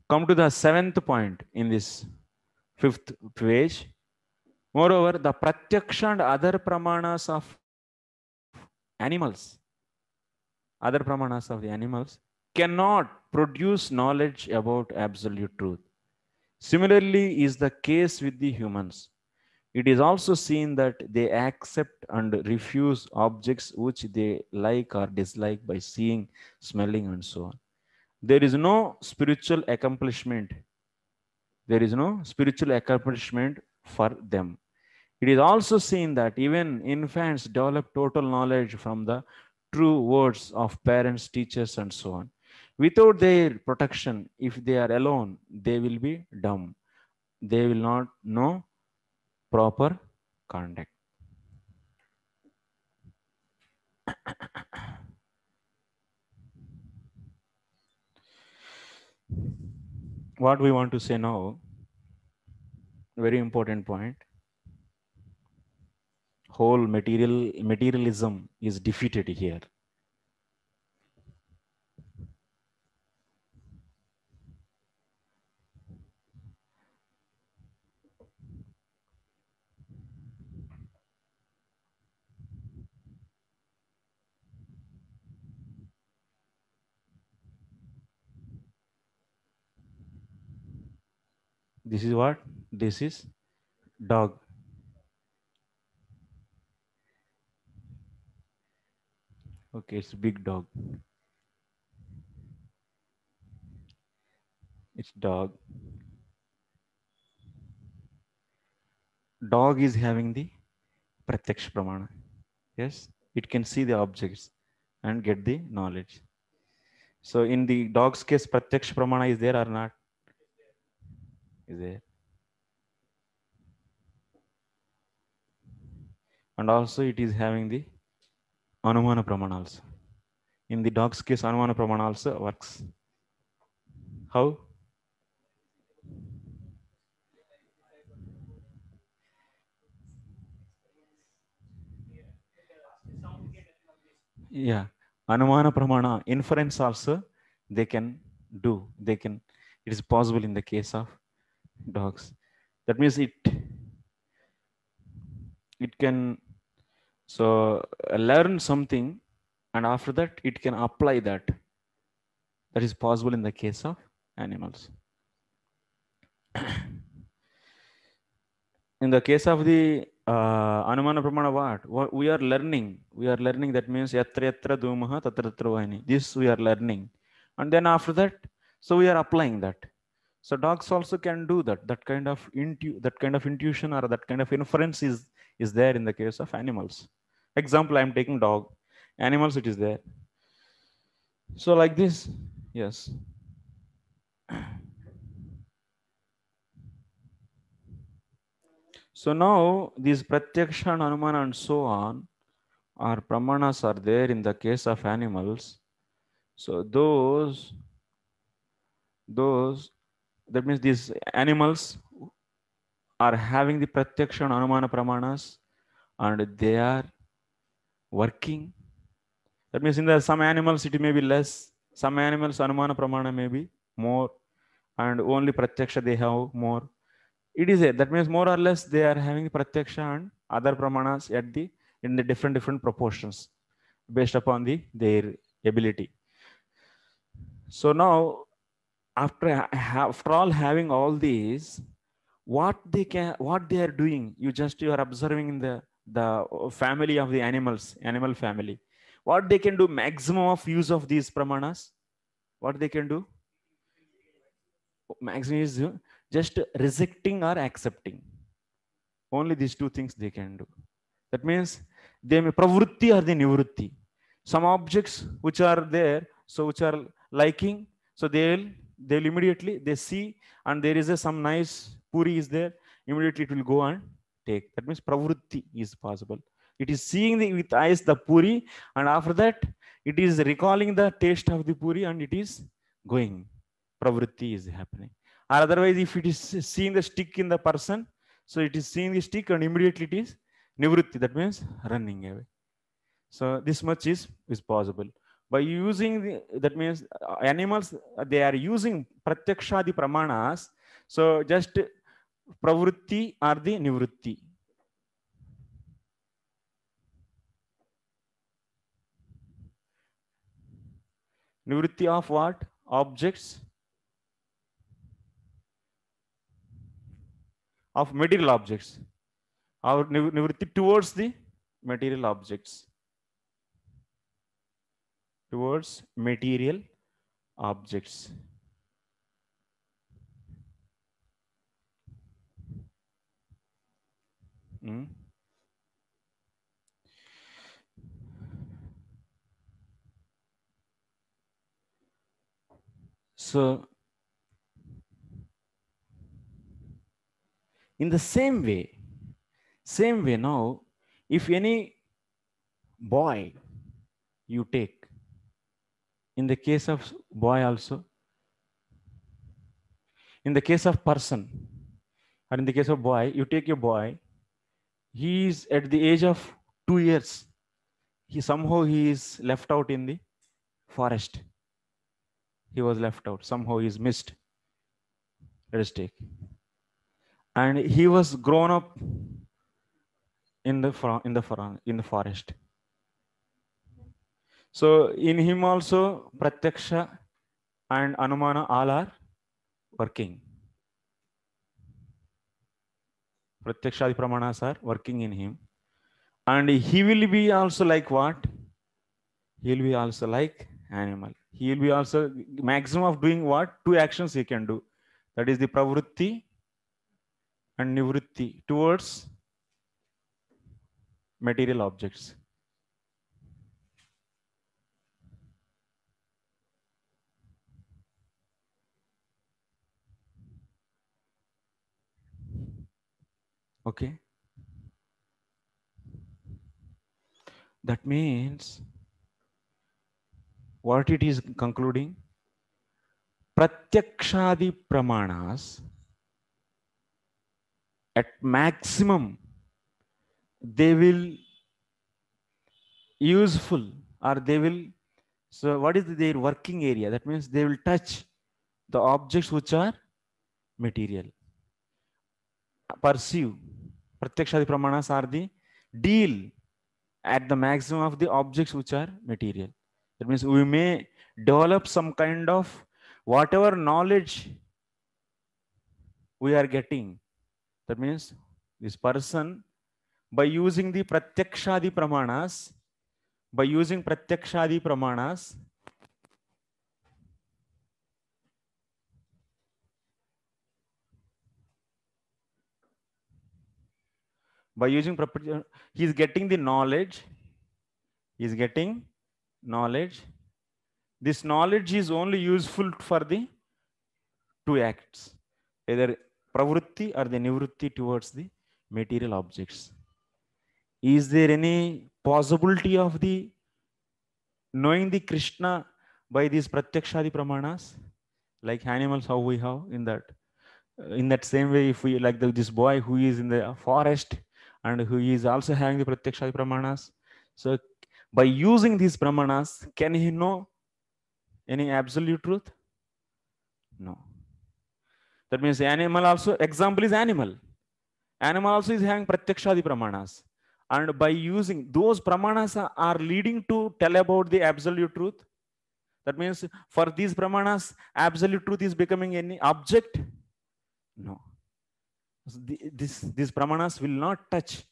A: come to the seventh point in this fifth page. Moreover, the pratyaksha and other pramanas of animals, other pramanas of the animals cannot produce knowledge about absolute truth. Similarly is the case with the humans. It is also seen that they accept and refuse objects which they like or dislike by seeing, smelling, and so on. There is no spiritual accomplishment. There is no spiritual accomplishment for them. It is also seen that even infants develop total knowledge from the true words of parents, teachers, and so on. Without their protection, if they are alone, they will be dumb. They will not know proper conduct. what we want to say now, very important point, whole material materialism is defeated here. This is what? This is dog. Okay, it's big dog. It's dog. Dog is having the pratyaksha pramana. Yes, it can see the objects and get the knowledge. So in the dog's case, pratyaksha pramana is there or not? is there. And also it is having the Anumana pramana also. In the dog's case, Anumana pramana also works. How? yeah anumana pramana inference also they can do they can it is possible in the case of dogs that means it it can so uh, learn something and after that it can apply that that is possible in the case of animals in the case of the uh, anumana pramana what? what we are learning we are learning that means yatra yatra dumaha tatra tatra this we are learning and then after that so we are applying that so dogs also can do that. That kind of intu that kind of intuition or that kind of inference is, is there in the case of animals. Example, I'm taking dog. Animals, it is there. So like this, yes. So now these pratyaksha, anumana and so on are pramanas are there in the case of animals. So those, those that means these animals are having the protection anumana pramanas and they are working. That means in the some animals it may be less, some animals anumana pramana may be more, and only pratyaksha they have more. It is a that means more or less they are having pratyaksha and other pramanas at the in the different different proportions based upon the their ability. So now after after all having all these what they can what they are doing you just you are observing in the the uh, family of the animals animal family what they can do maximum of use of these pramanas what they can do maximum is just rejecting or accepting only these two things they can do that means they may pravritti or the nivritti some objects which are there so which are liking so they will they'll immediately they see and there is a some nice puri is there immediately it will go and take that means pravrutti is possible it is seeing the, with eyes the puri and after that it is recalling the taste of the puri and it is going pravrutti is happening or otherwise if it is seeing the stick in the person so it is seeing the stick and immediately it is nivrutti that means running away so this much is is possible by using the, that means uh, animals uh, they are using pratyakshadi pramanas so just pravritti or the nivritti nivritti of what objects of material objects Our nivritti towards the material objects towards material objects. Mm. So in the same way, same way now, if any boy you take in the case of boy also in the case of person or in the case of boy you take your boy he is at the age of 2 years he somehow he is left out in the forest he was left out somehow he is missed let us take and he was grown up in the in the in the forest so in him also, Pratyaksha and Anumana all are working. and Pramanas are working in him. And he will be also like what? He will be also like animal. He will be also maximum of doing what? Two actions he can do. That is the pravritti and nivritti towards material objects. Okay. That means what it is concluding? Pratyakshadi pramanas at maximum they will useful or they will so what is their working area that means they will touch the objects which are material perceive pratyakshadi pramanas are the deal at the maximum of the objects which are material that means we may develop some kind of whatever knowledge we are getting that means this person by using the pratyakshadi pramanas by using pratyakshadi pramanas by using property he's getting the knowledge he's getting knowledge this knowledge is only useful for the two acts either pravritti or the nivritti towards the material objects is there any possibility of the knowing the krishna by these pratyakshadi pramanas like animals how we have in that in that same way if we like the, this boy who is in the forest and who is also having the pratyaksha pramanas. So by using these pramanas, can he know any absolute truth? No. That means animal also, example is animal. Animal also is having pratyakshadi pramanas. And by using those pramanas are leading to tell about the absolute truth. That means for these pramanas, absolute truth is becoming any object? No. this these pramanas will not touch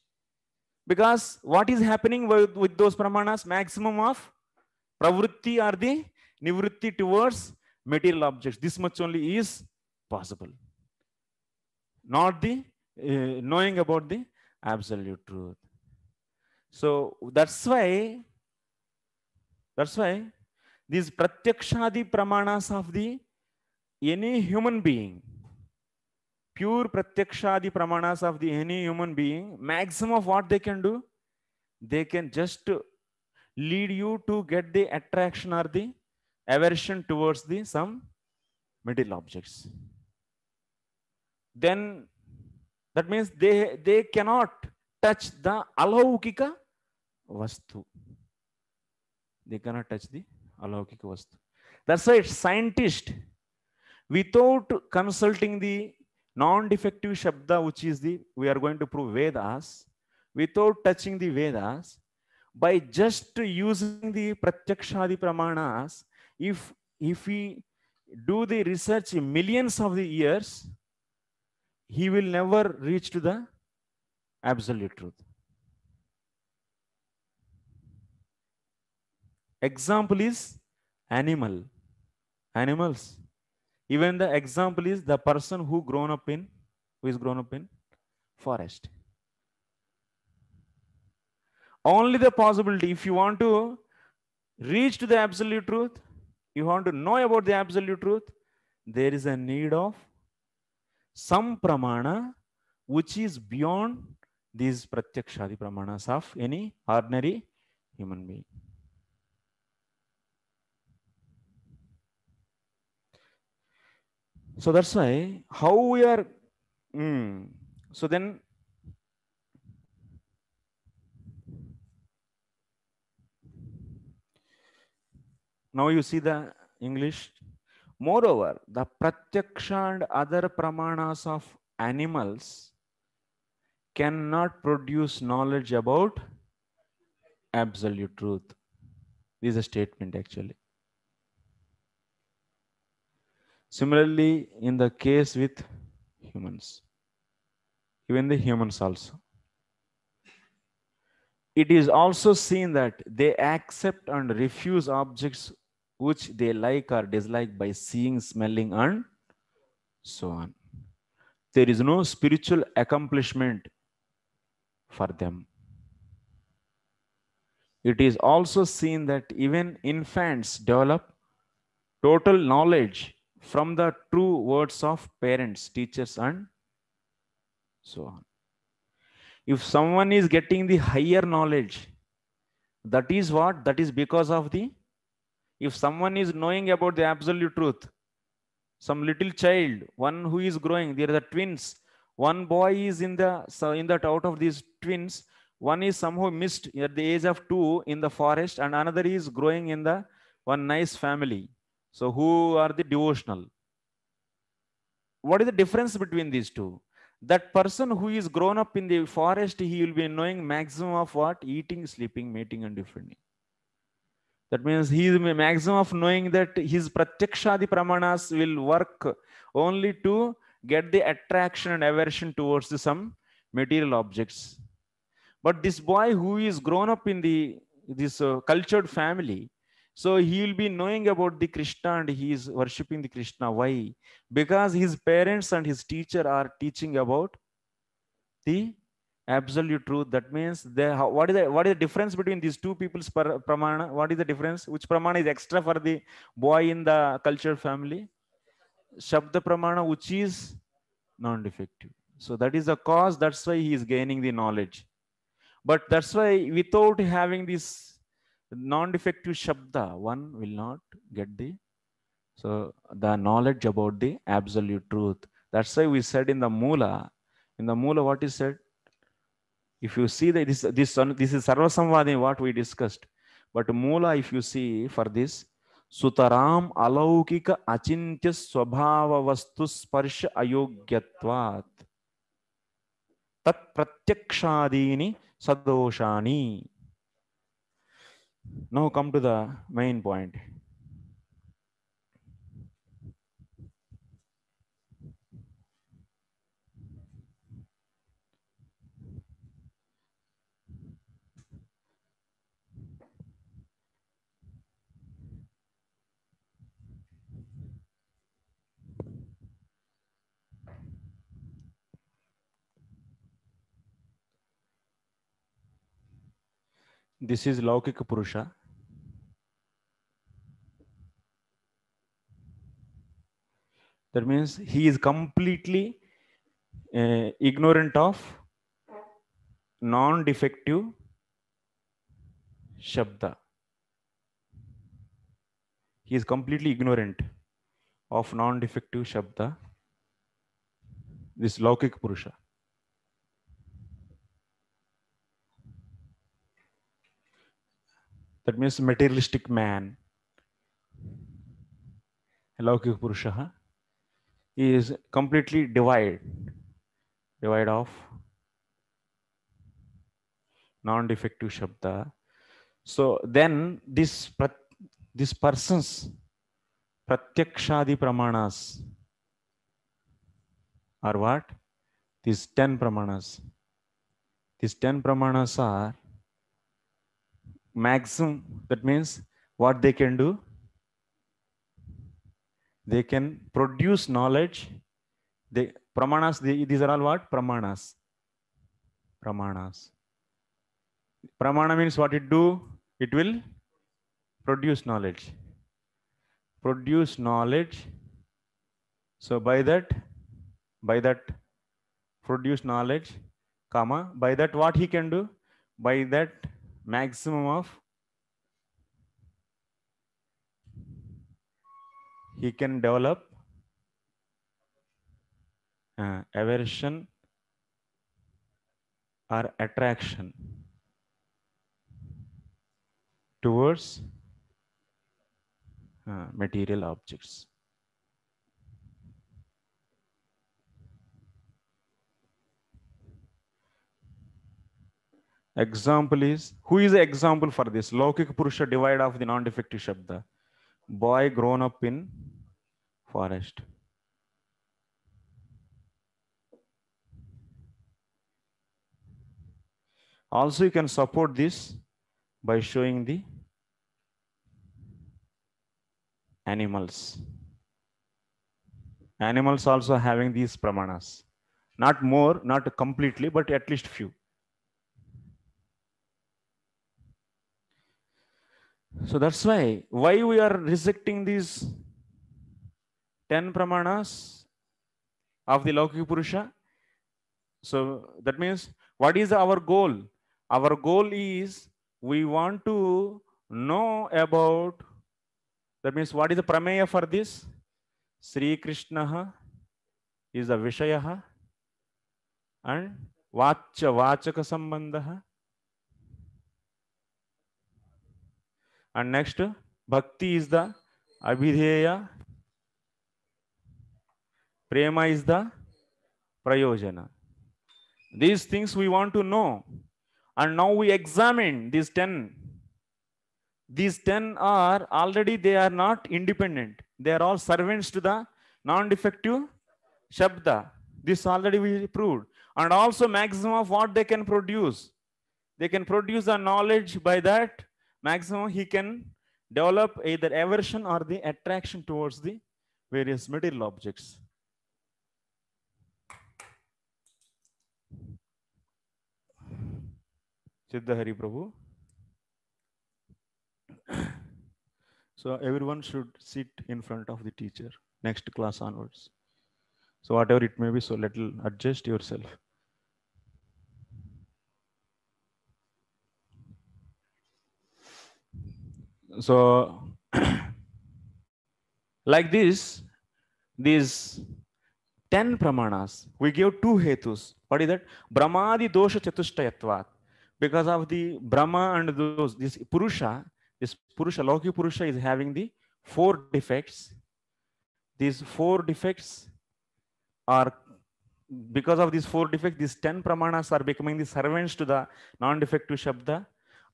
A: because what is happening with, with those pramanas maximum of pravritti are the nivritti towards material objects this much only is possible not the uh, knowing about the absolute truth so that's why that's why these pratyakshadi pramanas of the any human being pure pratyakshadi pramanas of the any human being, maximum of what they can do, they can just lead you to get the attraction or the aversion towards the some middle objects. Then that means they they cannot touch the alaukika vastu. They cannot touch the alaukika vastu. That's why scientist, without consulting the non-defective Shabda, which is the, we are going to prove Vedas, without touching the Vedas, by just using the Pratyakshadi Pramanas, if, if we do the research in millions of the years, he will never reach to the absolute truth. Example is animal, animals. Even the example is the person who grown up in, who is grown up in forest. Only the possibility, if you want to reach to the absolute truth, you want to know about the absolute truth, there is a need of some pramana which is beyond these pratyakshadi pramanas of any ordinary human being. So that's why how we are. Mm, so then now you see the English. Moreover, the pratyaksha and other pramanas of animals cannot produce knowledge about absolute truth. This is a statement actually. Similarly, in the case with humans, even the humans also, it is also seen that they accept and refuse objects which they like or dislike by seeing, smelling, and so on. There is no spiritual accomplishment for them. It is also seen that even infants develop total knowledge from the true words of parents, teachers, and so on. If someone is getting the higher knowledge, that is what? That is because of the. If someone is knowing about the absolute truth, some little child, one who is growing, there are the twins. One boy is in the so in that out of these twins, one is somehow missed at the age of two in the forest, and another is growing in the one nice family so who are the devotional? What is the difference between these two? That person who is grown up in the forest, he will be knowing maximum of what? Eating, sleeping, mating, and defending. That means he is maximum of knowing that his pratyakshadi pramanas will work only to get the attraction and aversion towards some material objects. But this boy who is grown up in the this uh, cultured family, so he will be knowing about the Krishna and he is worshipping the Krishna. Why? Because his parents and his teacher are teaching about the absolute truth. That means they, what, is the, what is the difference between these two people's pramana? What is the difference? Which pramana is extra for the boy in the cultured family? Shabda pramana, which is non-defective. So that is the cause. That's why he is gaining the knowledge. But that's why without having this non-defective shabda, one will not get the, so the knowledge about the absolute truth. That's why we said in the Mula, in the Mula, what is said? If you see that this, this, this is Sarvasamvadi, what we discussed. But Mula, if you see for this, सुतराम अलौकिक अचिंत्य स्वभाव वस्तु स्पर्श अयोग्यवात् तत्प्रत्यक्षादीनि सदोषाणी Now come to the main point. this is laukika purusha that means he is completely uh, ignorant of non defective shabda he is completely ignorant of non defective shabda this laukik purusha That means materialistic man, Laukika Purusha, is completely divided, divided of non-defective Shabda. So then this, this person's pratyakshadi pramanas are what? These 10 pramanas. These 10 pramanas are maximum, that means what they can do? They can produce knowledge. They, pramanas, they, these are all what? Pramanas. Pramanas. Pramana means what it do? It will produce knowledge. Produce knowledge. So by that, by that produce knowledge, comma, by that what he can do? By that maximum of he can develop uh, aversion or attraction towards uh, material objects. Example is, who is the example for this? Laukik Purusha divide of the non-defective Shabda. Boy grown up in forest. Also, you can support this by showing the animals. Animals also having these pramanas. Not more, not completely, but at least few. So that's why, why we are rejecting these 10 pramanas of the Laukika Purusha? So that means, what is our goal? Our goal is we want to know about, that means what is the prameya for this? Sri Krishna is the Vishaya and vachya Vachaka Sambandha And next, bhakti is the abhidheya. Prema is the prayojana. These things we want to know. And now we examine these 10. These 10 are already, they are not independent. They are all servants to the non-defective shabda. This already we proved. And also maximum of what they can produce. They can produce the knowledge by that maximum he can develop either aversion or the attraction towards the various material objects. Siddhahari Prabhu. So everyone should sit in front of the teacher next class onwards. So whatever it may be, so little adjust yourself. So like this, these 10 pramanas, we give two hetus. What is that? Brahmadi dosha chatushtayatvat. Because of the Brahma and those, this Purusha, this Purusha, Loki Purusha is having the four defects. These four defects are because of these four defects, these 10 pramanas are becoming the servants to the non-defective shabda.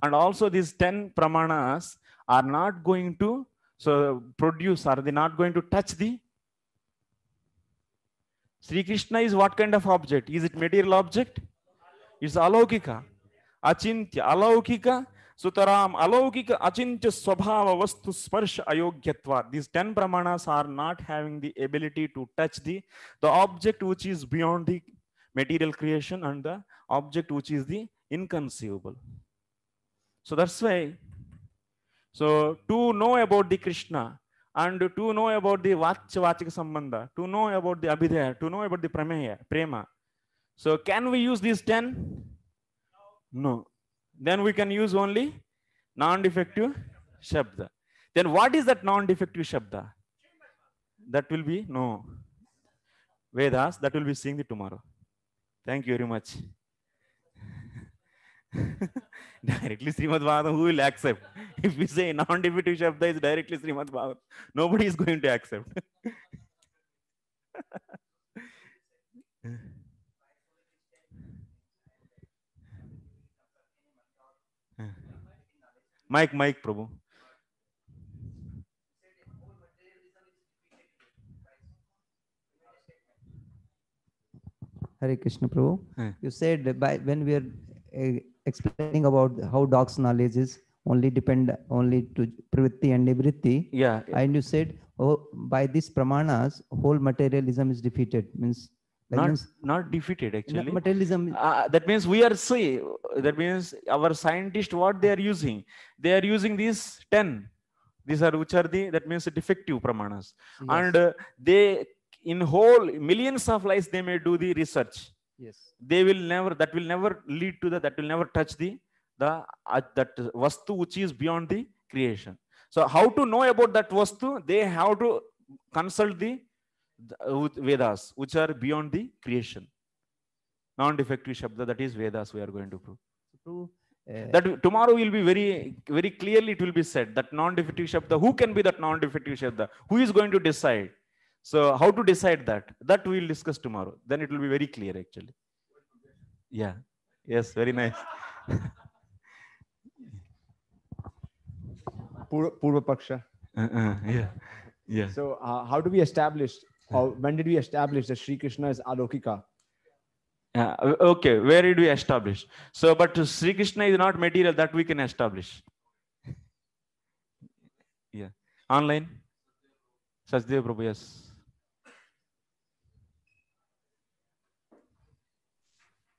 A: And also these 10 pramanas are not going to so produce, are they not going to touch the? Sri Krishna is what kind of object? Is it material object? It's alaukika. Achintya, alaukika. Sutaram, alaukika, achintya, swabhava, vastu, sparsha, ayogyatva. These 10 brahmanas are not having the ability to touch the, the object which is beyond the material creation and the object which is the inconceivable. So that's why so to know about the Krishna and to know about the Vacha Vachika Sambandha, to know about the Abhidhaya, to know about the Prameya, Prema. So can we use these 10? No. no. Then we can use only non-defective Shabda. Then what is that non-defective Shabda? That will be, no. Vedas, that will be seeing the tomorrow. Thank you very much. directly Srimad Bhagavatam, who will accept? If we say non-definitive Shabda is directly Srimad Bhagavatam, nobody is going to accept. Mike, Mike, Prabhu. Hare Krishna Prabhu. Yeah. You said by when we are uh, explaining about how dog's knowledge is only depend only to Privritti and Nivritti. Yeah. And you said, oh, by these pramanas, whole materialism is defeated. Means that not means, not defeated actually materialism uh, that means we are say that means our scientists what they are using they are using these 10 these are which are the that means defective pramanas yes. and uh, they in whole millions of lives they may do the research yes they will never that will never lead to the that will never touch the the uh, that vastu which is beyond the creation so how to know about that vastu they have to consult the, the uh, vedas which are beyond the creation non defective shabda that is vedas we are going to prove
C: prove uh,
A: that tomorrow will be very very clearly it will be said that non defective shabda who can be that non defective shabda who is going to decide so how to decide that? That we will discuss tomorrow. Then it will be very clear actually. Yeah. Yes, very nice.
C: Purva Paksha.
A: Uh -uh, yeah. Yeah.
C: So uh, how do we establish or when did we establish that Sri Krishna is Alokika?
A: Uh, okay, where did we establish? So, but Sri Krishna is not material that we can establish. yeah. Online? Sasdev Prabhu, yes.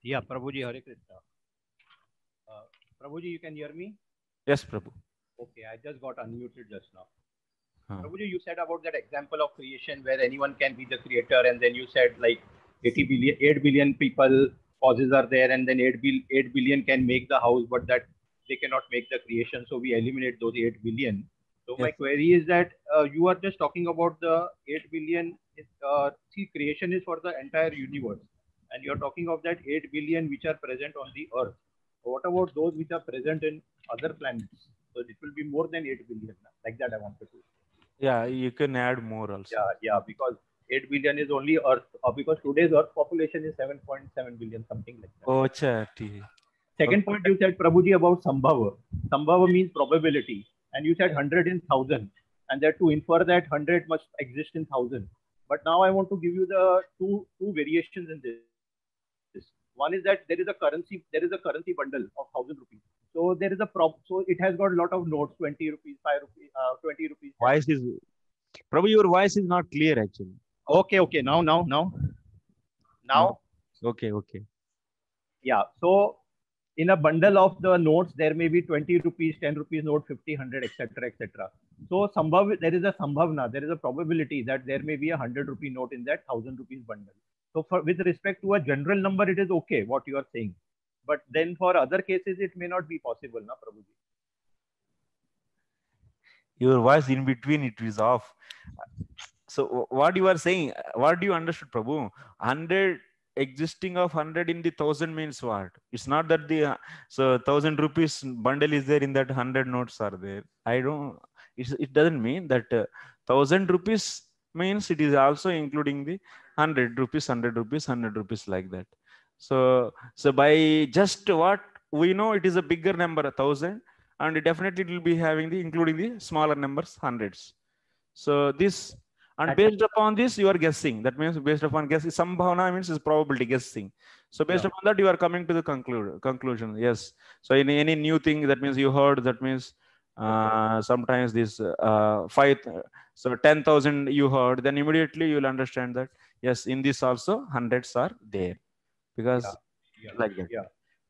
C: Yeah, Prabhuji, Hare Krishna. Uh, Prabhuji, you can hear me? Yes, Prabhu. Okay, I just got unmuted just now. Huh. Prabhuji, you said about that example of creation where anyone can be the creator, and then you said like 80 billion, 8 billion people causes are there, and then 8, bil- 8 billion can make the house, but that they cannot make the creation, so we eliminate those 8 billion. So yes. my query is that uh, you are just talking about the 8 billion. Is, uh, see, creation is for the entire universe and you're talking of that 8 billion which are present on the earth what about those which are present in other planets so it will be more than 8 billion like that i wanted to
A: yeah you can add more also yeah
C: yeah because 8 billion is only earth uh, because today's earth population is 7.7 billion something like that oh second point you said prabhuji about sambhava sambhava means probability and you said 100 in 1000 and that to infer that 100 must exist in 1000 but now i want to give you the two two variations in this one is that there is a currency, there is a currency bundle of thousand rupees. So there is a prop. So it has got a lot of notes, twenty rupees, five rupees, uh, twenty rupees. Voice is, probably your voice is not clear actually. Okay, okay. Now, now, now, now. Okay, okay. Yeah. So in a bundle of the notes, there may be 20 rupees, 10 rupees note, 50, 100, etc., etc. So sambhav, there is a sambhavna, there is a probability that there may be a 100 rupee note in that 1000 rupees bundle. So for with respect to a general number, it is okay what you are saying. But then for other cases, it may not be possible, na Prabhuji.
A: Your voice in between it is off. So what you are saying, what do you understood, Prabhu? Hundred existing of hundred in the thousand means what? It's not that the uh, so thousand rupees bundle is there in that hundred notes are there. I don't. It's, it doesn't mean that uh, thousand rupees means it is also including the 100 rupees, 100 rupees, 100 rupees like that. So, so by just what we know, it is a bigger number, a thousand, and definitely it will be having the including the smaller numbers, hundreds. So this and based upon this, you are guessing. That means based upon guess, sambhavana means is probability guessing. So based yeah. upon that, you are coming to the conclude conclusion. Yes. So in any new thing, that means you heard. That means uh, sometimes this uh, five so 10,000 you heard, then immediately you'll understand that, yes, in this also hundreds are there because
C: yeah. Yeah. like that. Yeah.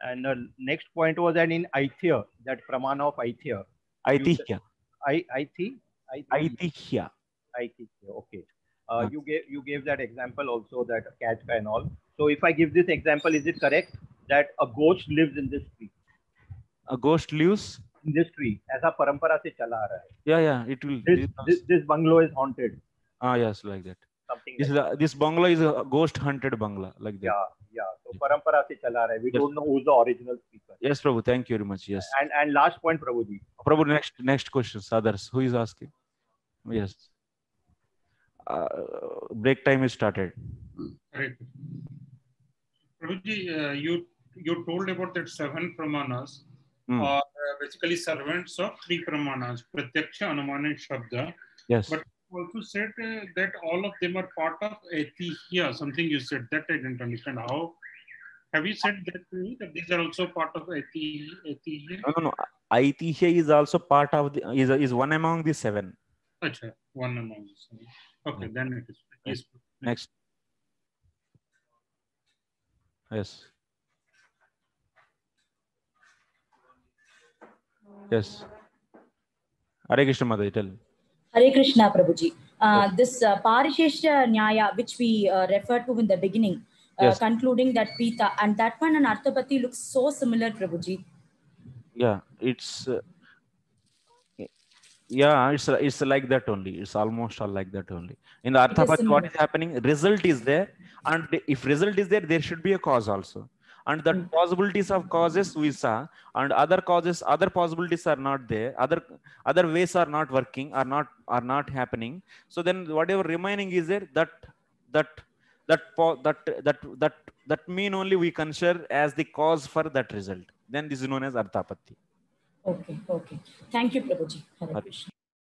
C: And uh, next point was that in Aithya, that Pramana of Aithya. Aithya. I, Aithi? Aithya. Aithya, okay. Uh, you gave you gave that example also that cat and all. So if I give this example, is it correct that a ghost lives in this tree?
A: A ghost lives
C: industry as a parampara se chala aa raha hai.
A: Yeah, yeah, it will. This, this, this bungalow is haunted. Ah, yes, like that. Something this, like this bungalow is a ghost haunted bungalow, like that. Yeah,
C: yeah. So yeah. parampara se chala raha hai. We yes. don't know who's the original speaker.
A: Yes, Prabhu. Thank you very much. Yes.
C: And and last point, Prabhu ji.
A: Prabhu, next next question. Others who is asking? Yes. Uh, break time is started.
C: Right. Prabhuji, uh, you you told about that seven pramanas. Mm. Or uh, basically servants of three pramanas, pratyaksha, anumana, and shabda. Yes. But also said uh, that all of them are part of atihiya, something you said that I didn't understand how. Have you said that to me that these are also part of atihiya? No, no, no.
A: Aitihiya is also part of the is, is one among the seven.
C: Achha, one among the seven. Okay, yeah. Hmm. then it is. Yes.
A: Next. Yes. Yes. Hare Krishna Mother, tell.
B: Hare Krishna Prabhuji. Uh, yes. This uh, Parishesha Nyaya, which we uh, referred to in the beginning, uh, yes. concluding that Pita, and that one and Arthapati looks so similar, Prabhuji.
A: Yeah, it's. Uh, yeah, it's it's like that only. It's almost all like that only. In the Arthapati, what is happening? Result is there, and if result is there, there should be a cause also and the mm. possibilities of causes we saw and other causes other possibilities are not there other other ways are not working are not are not happening so then whatever remaining is there that that that that that that that mean only we consider as the cause for that result then this is known as arthapatti
B: okay okay thank you prabhuji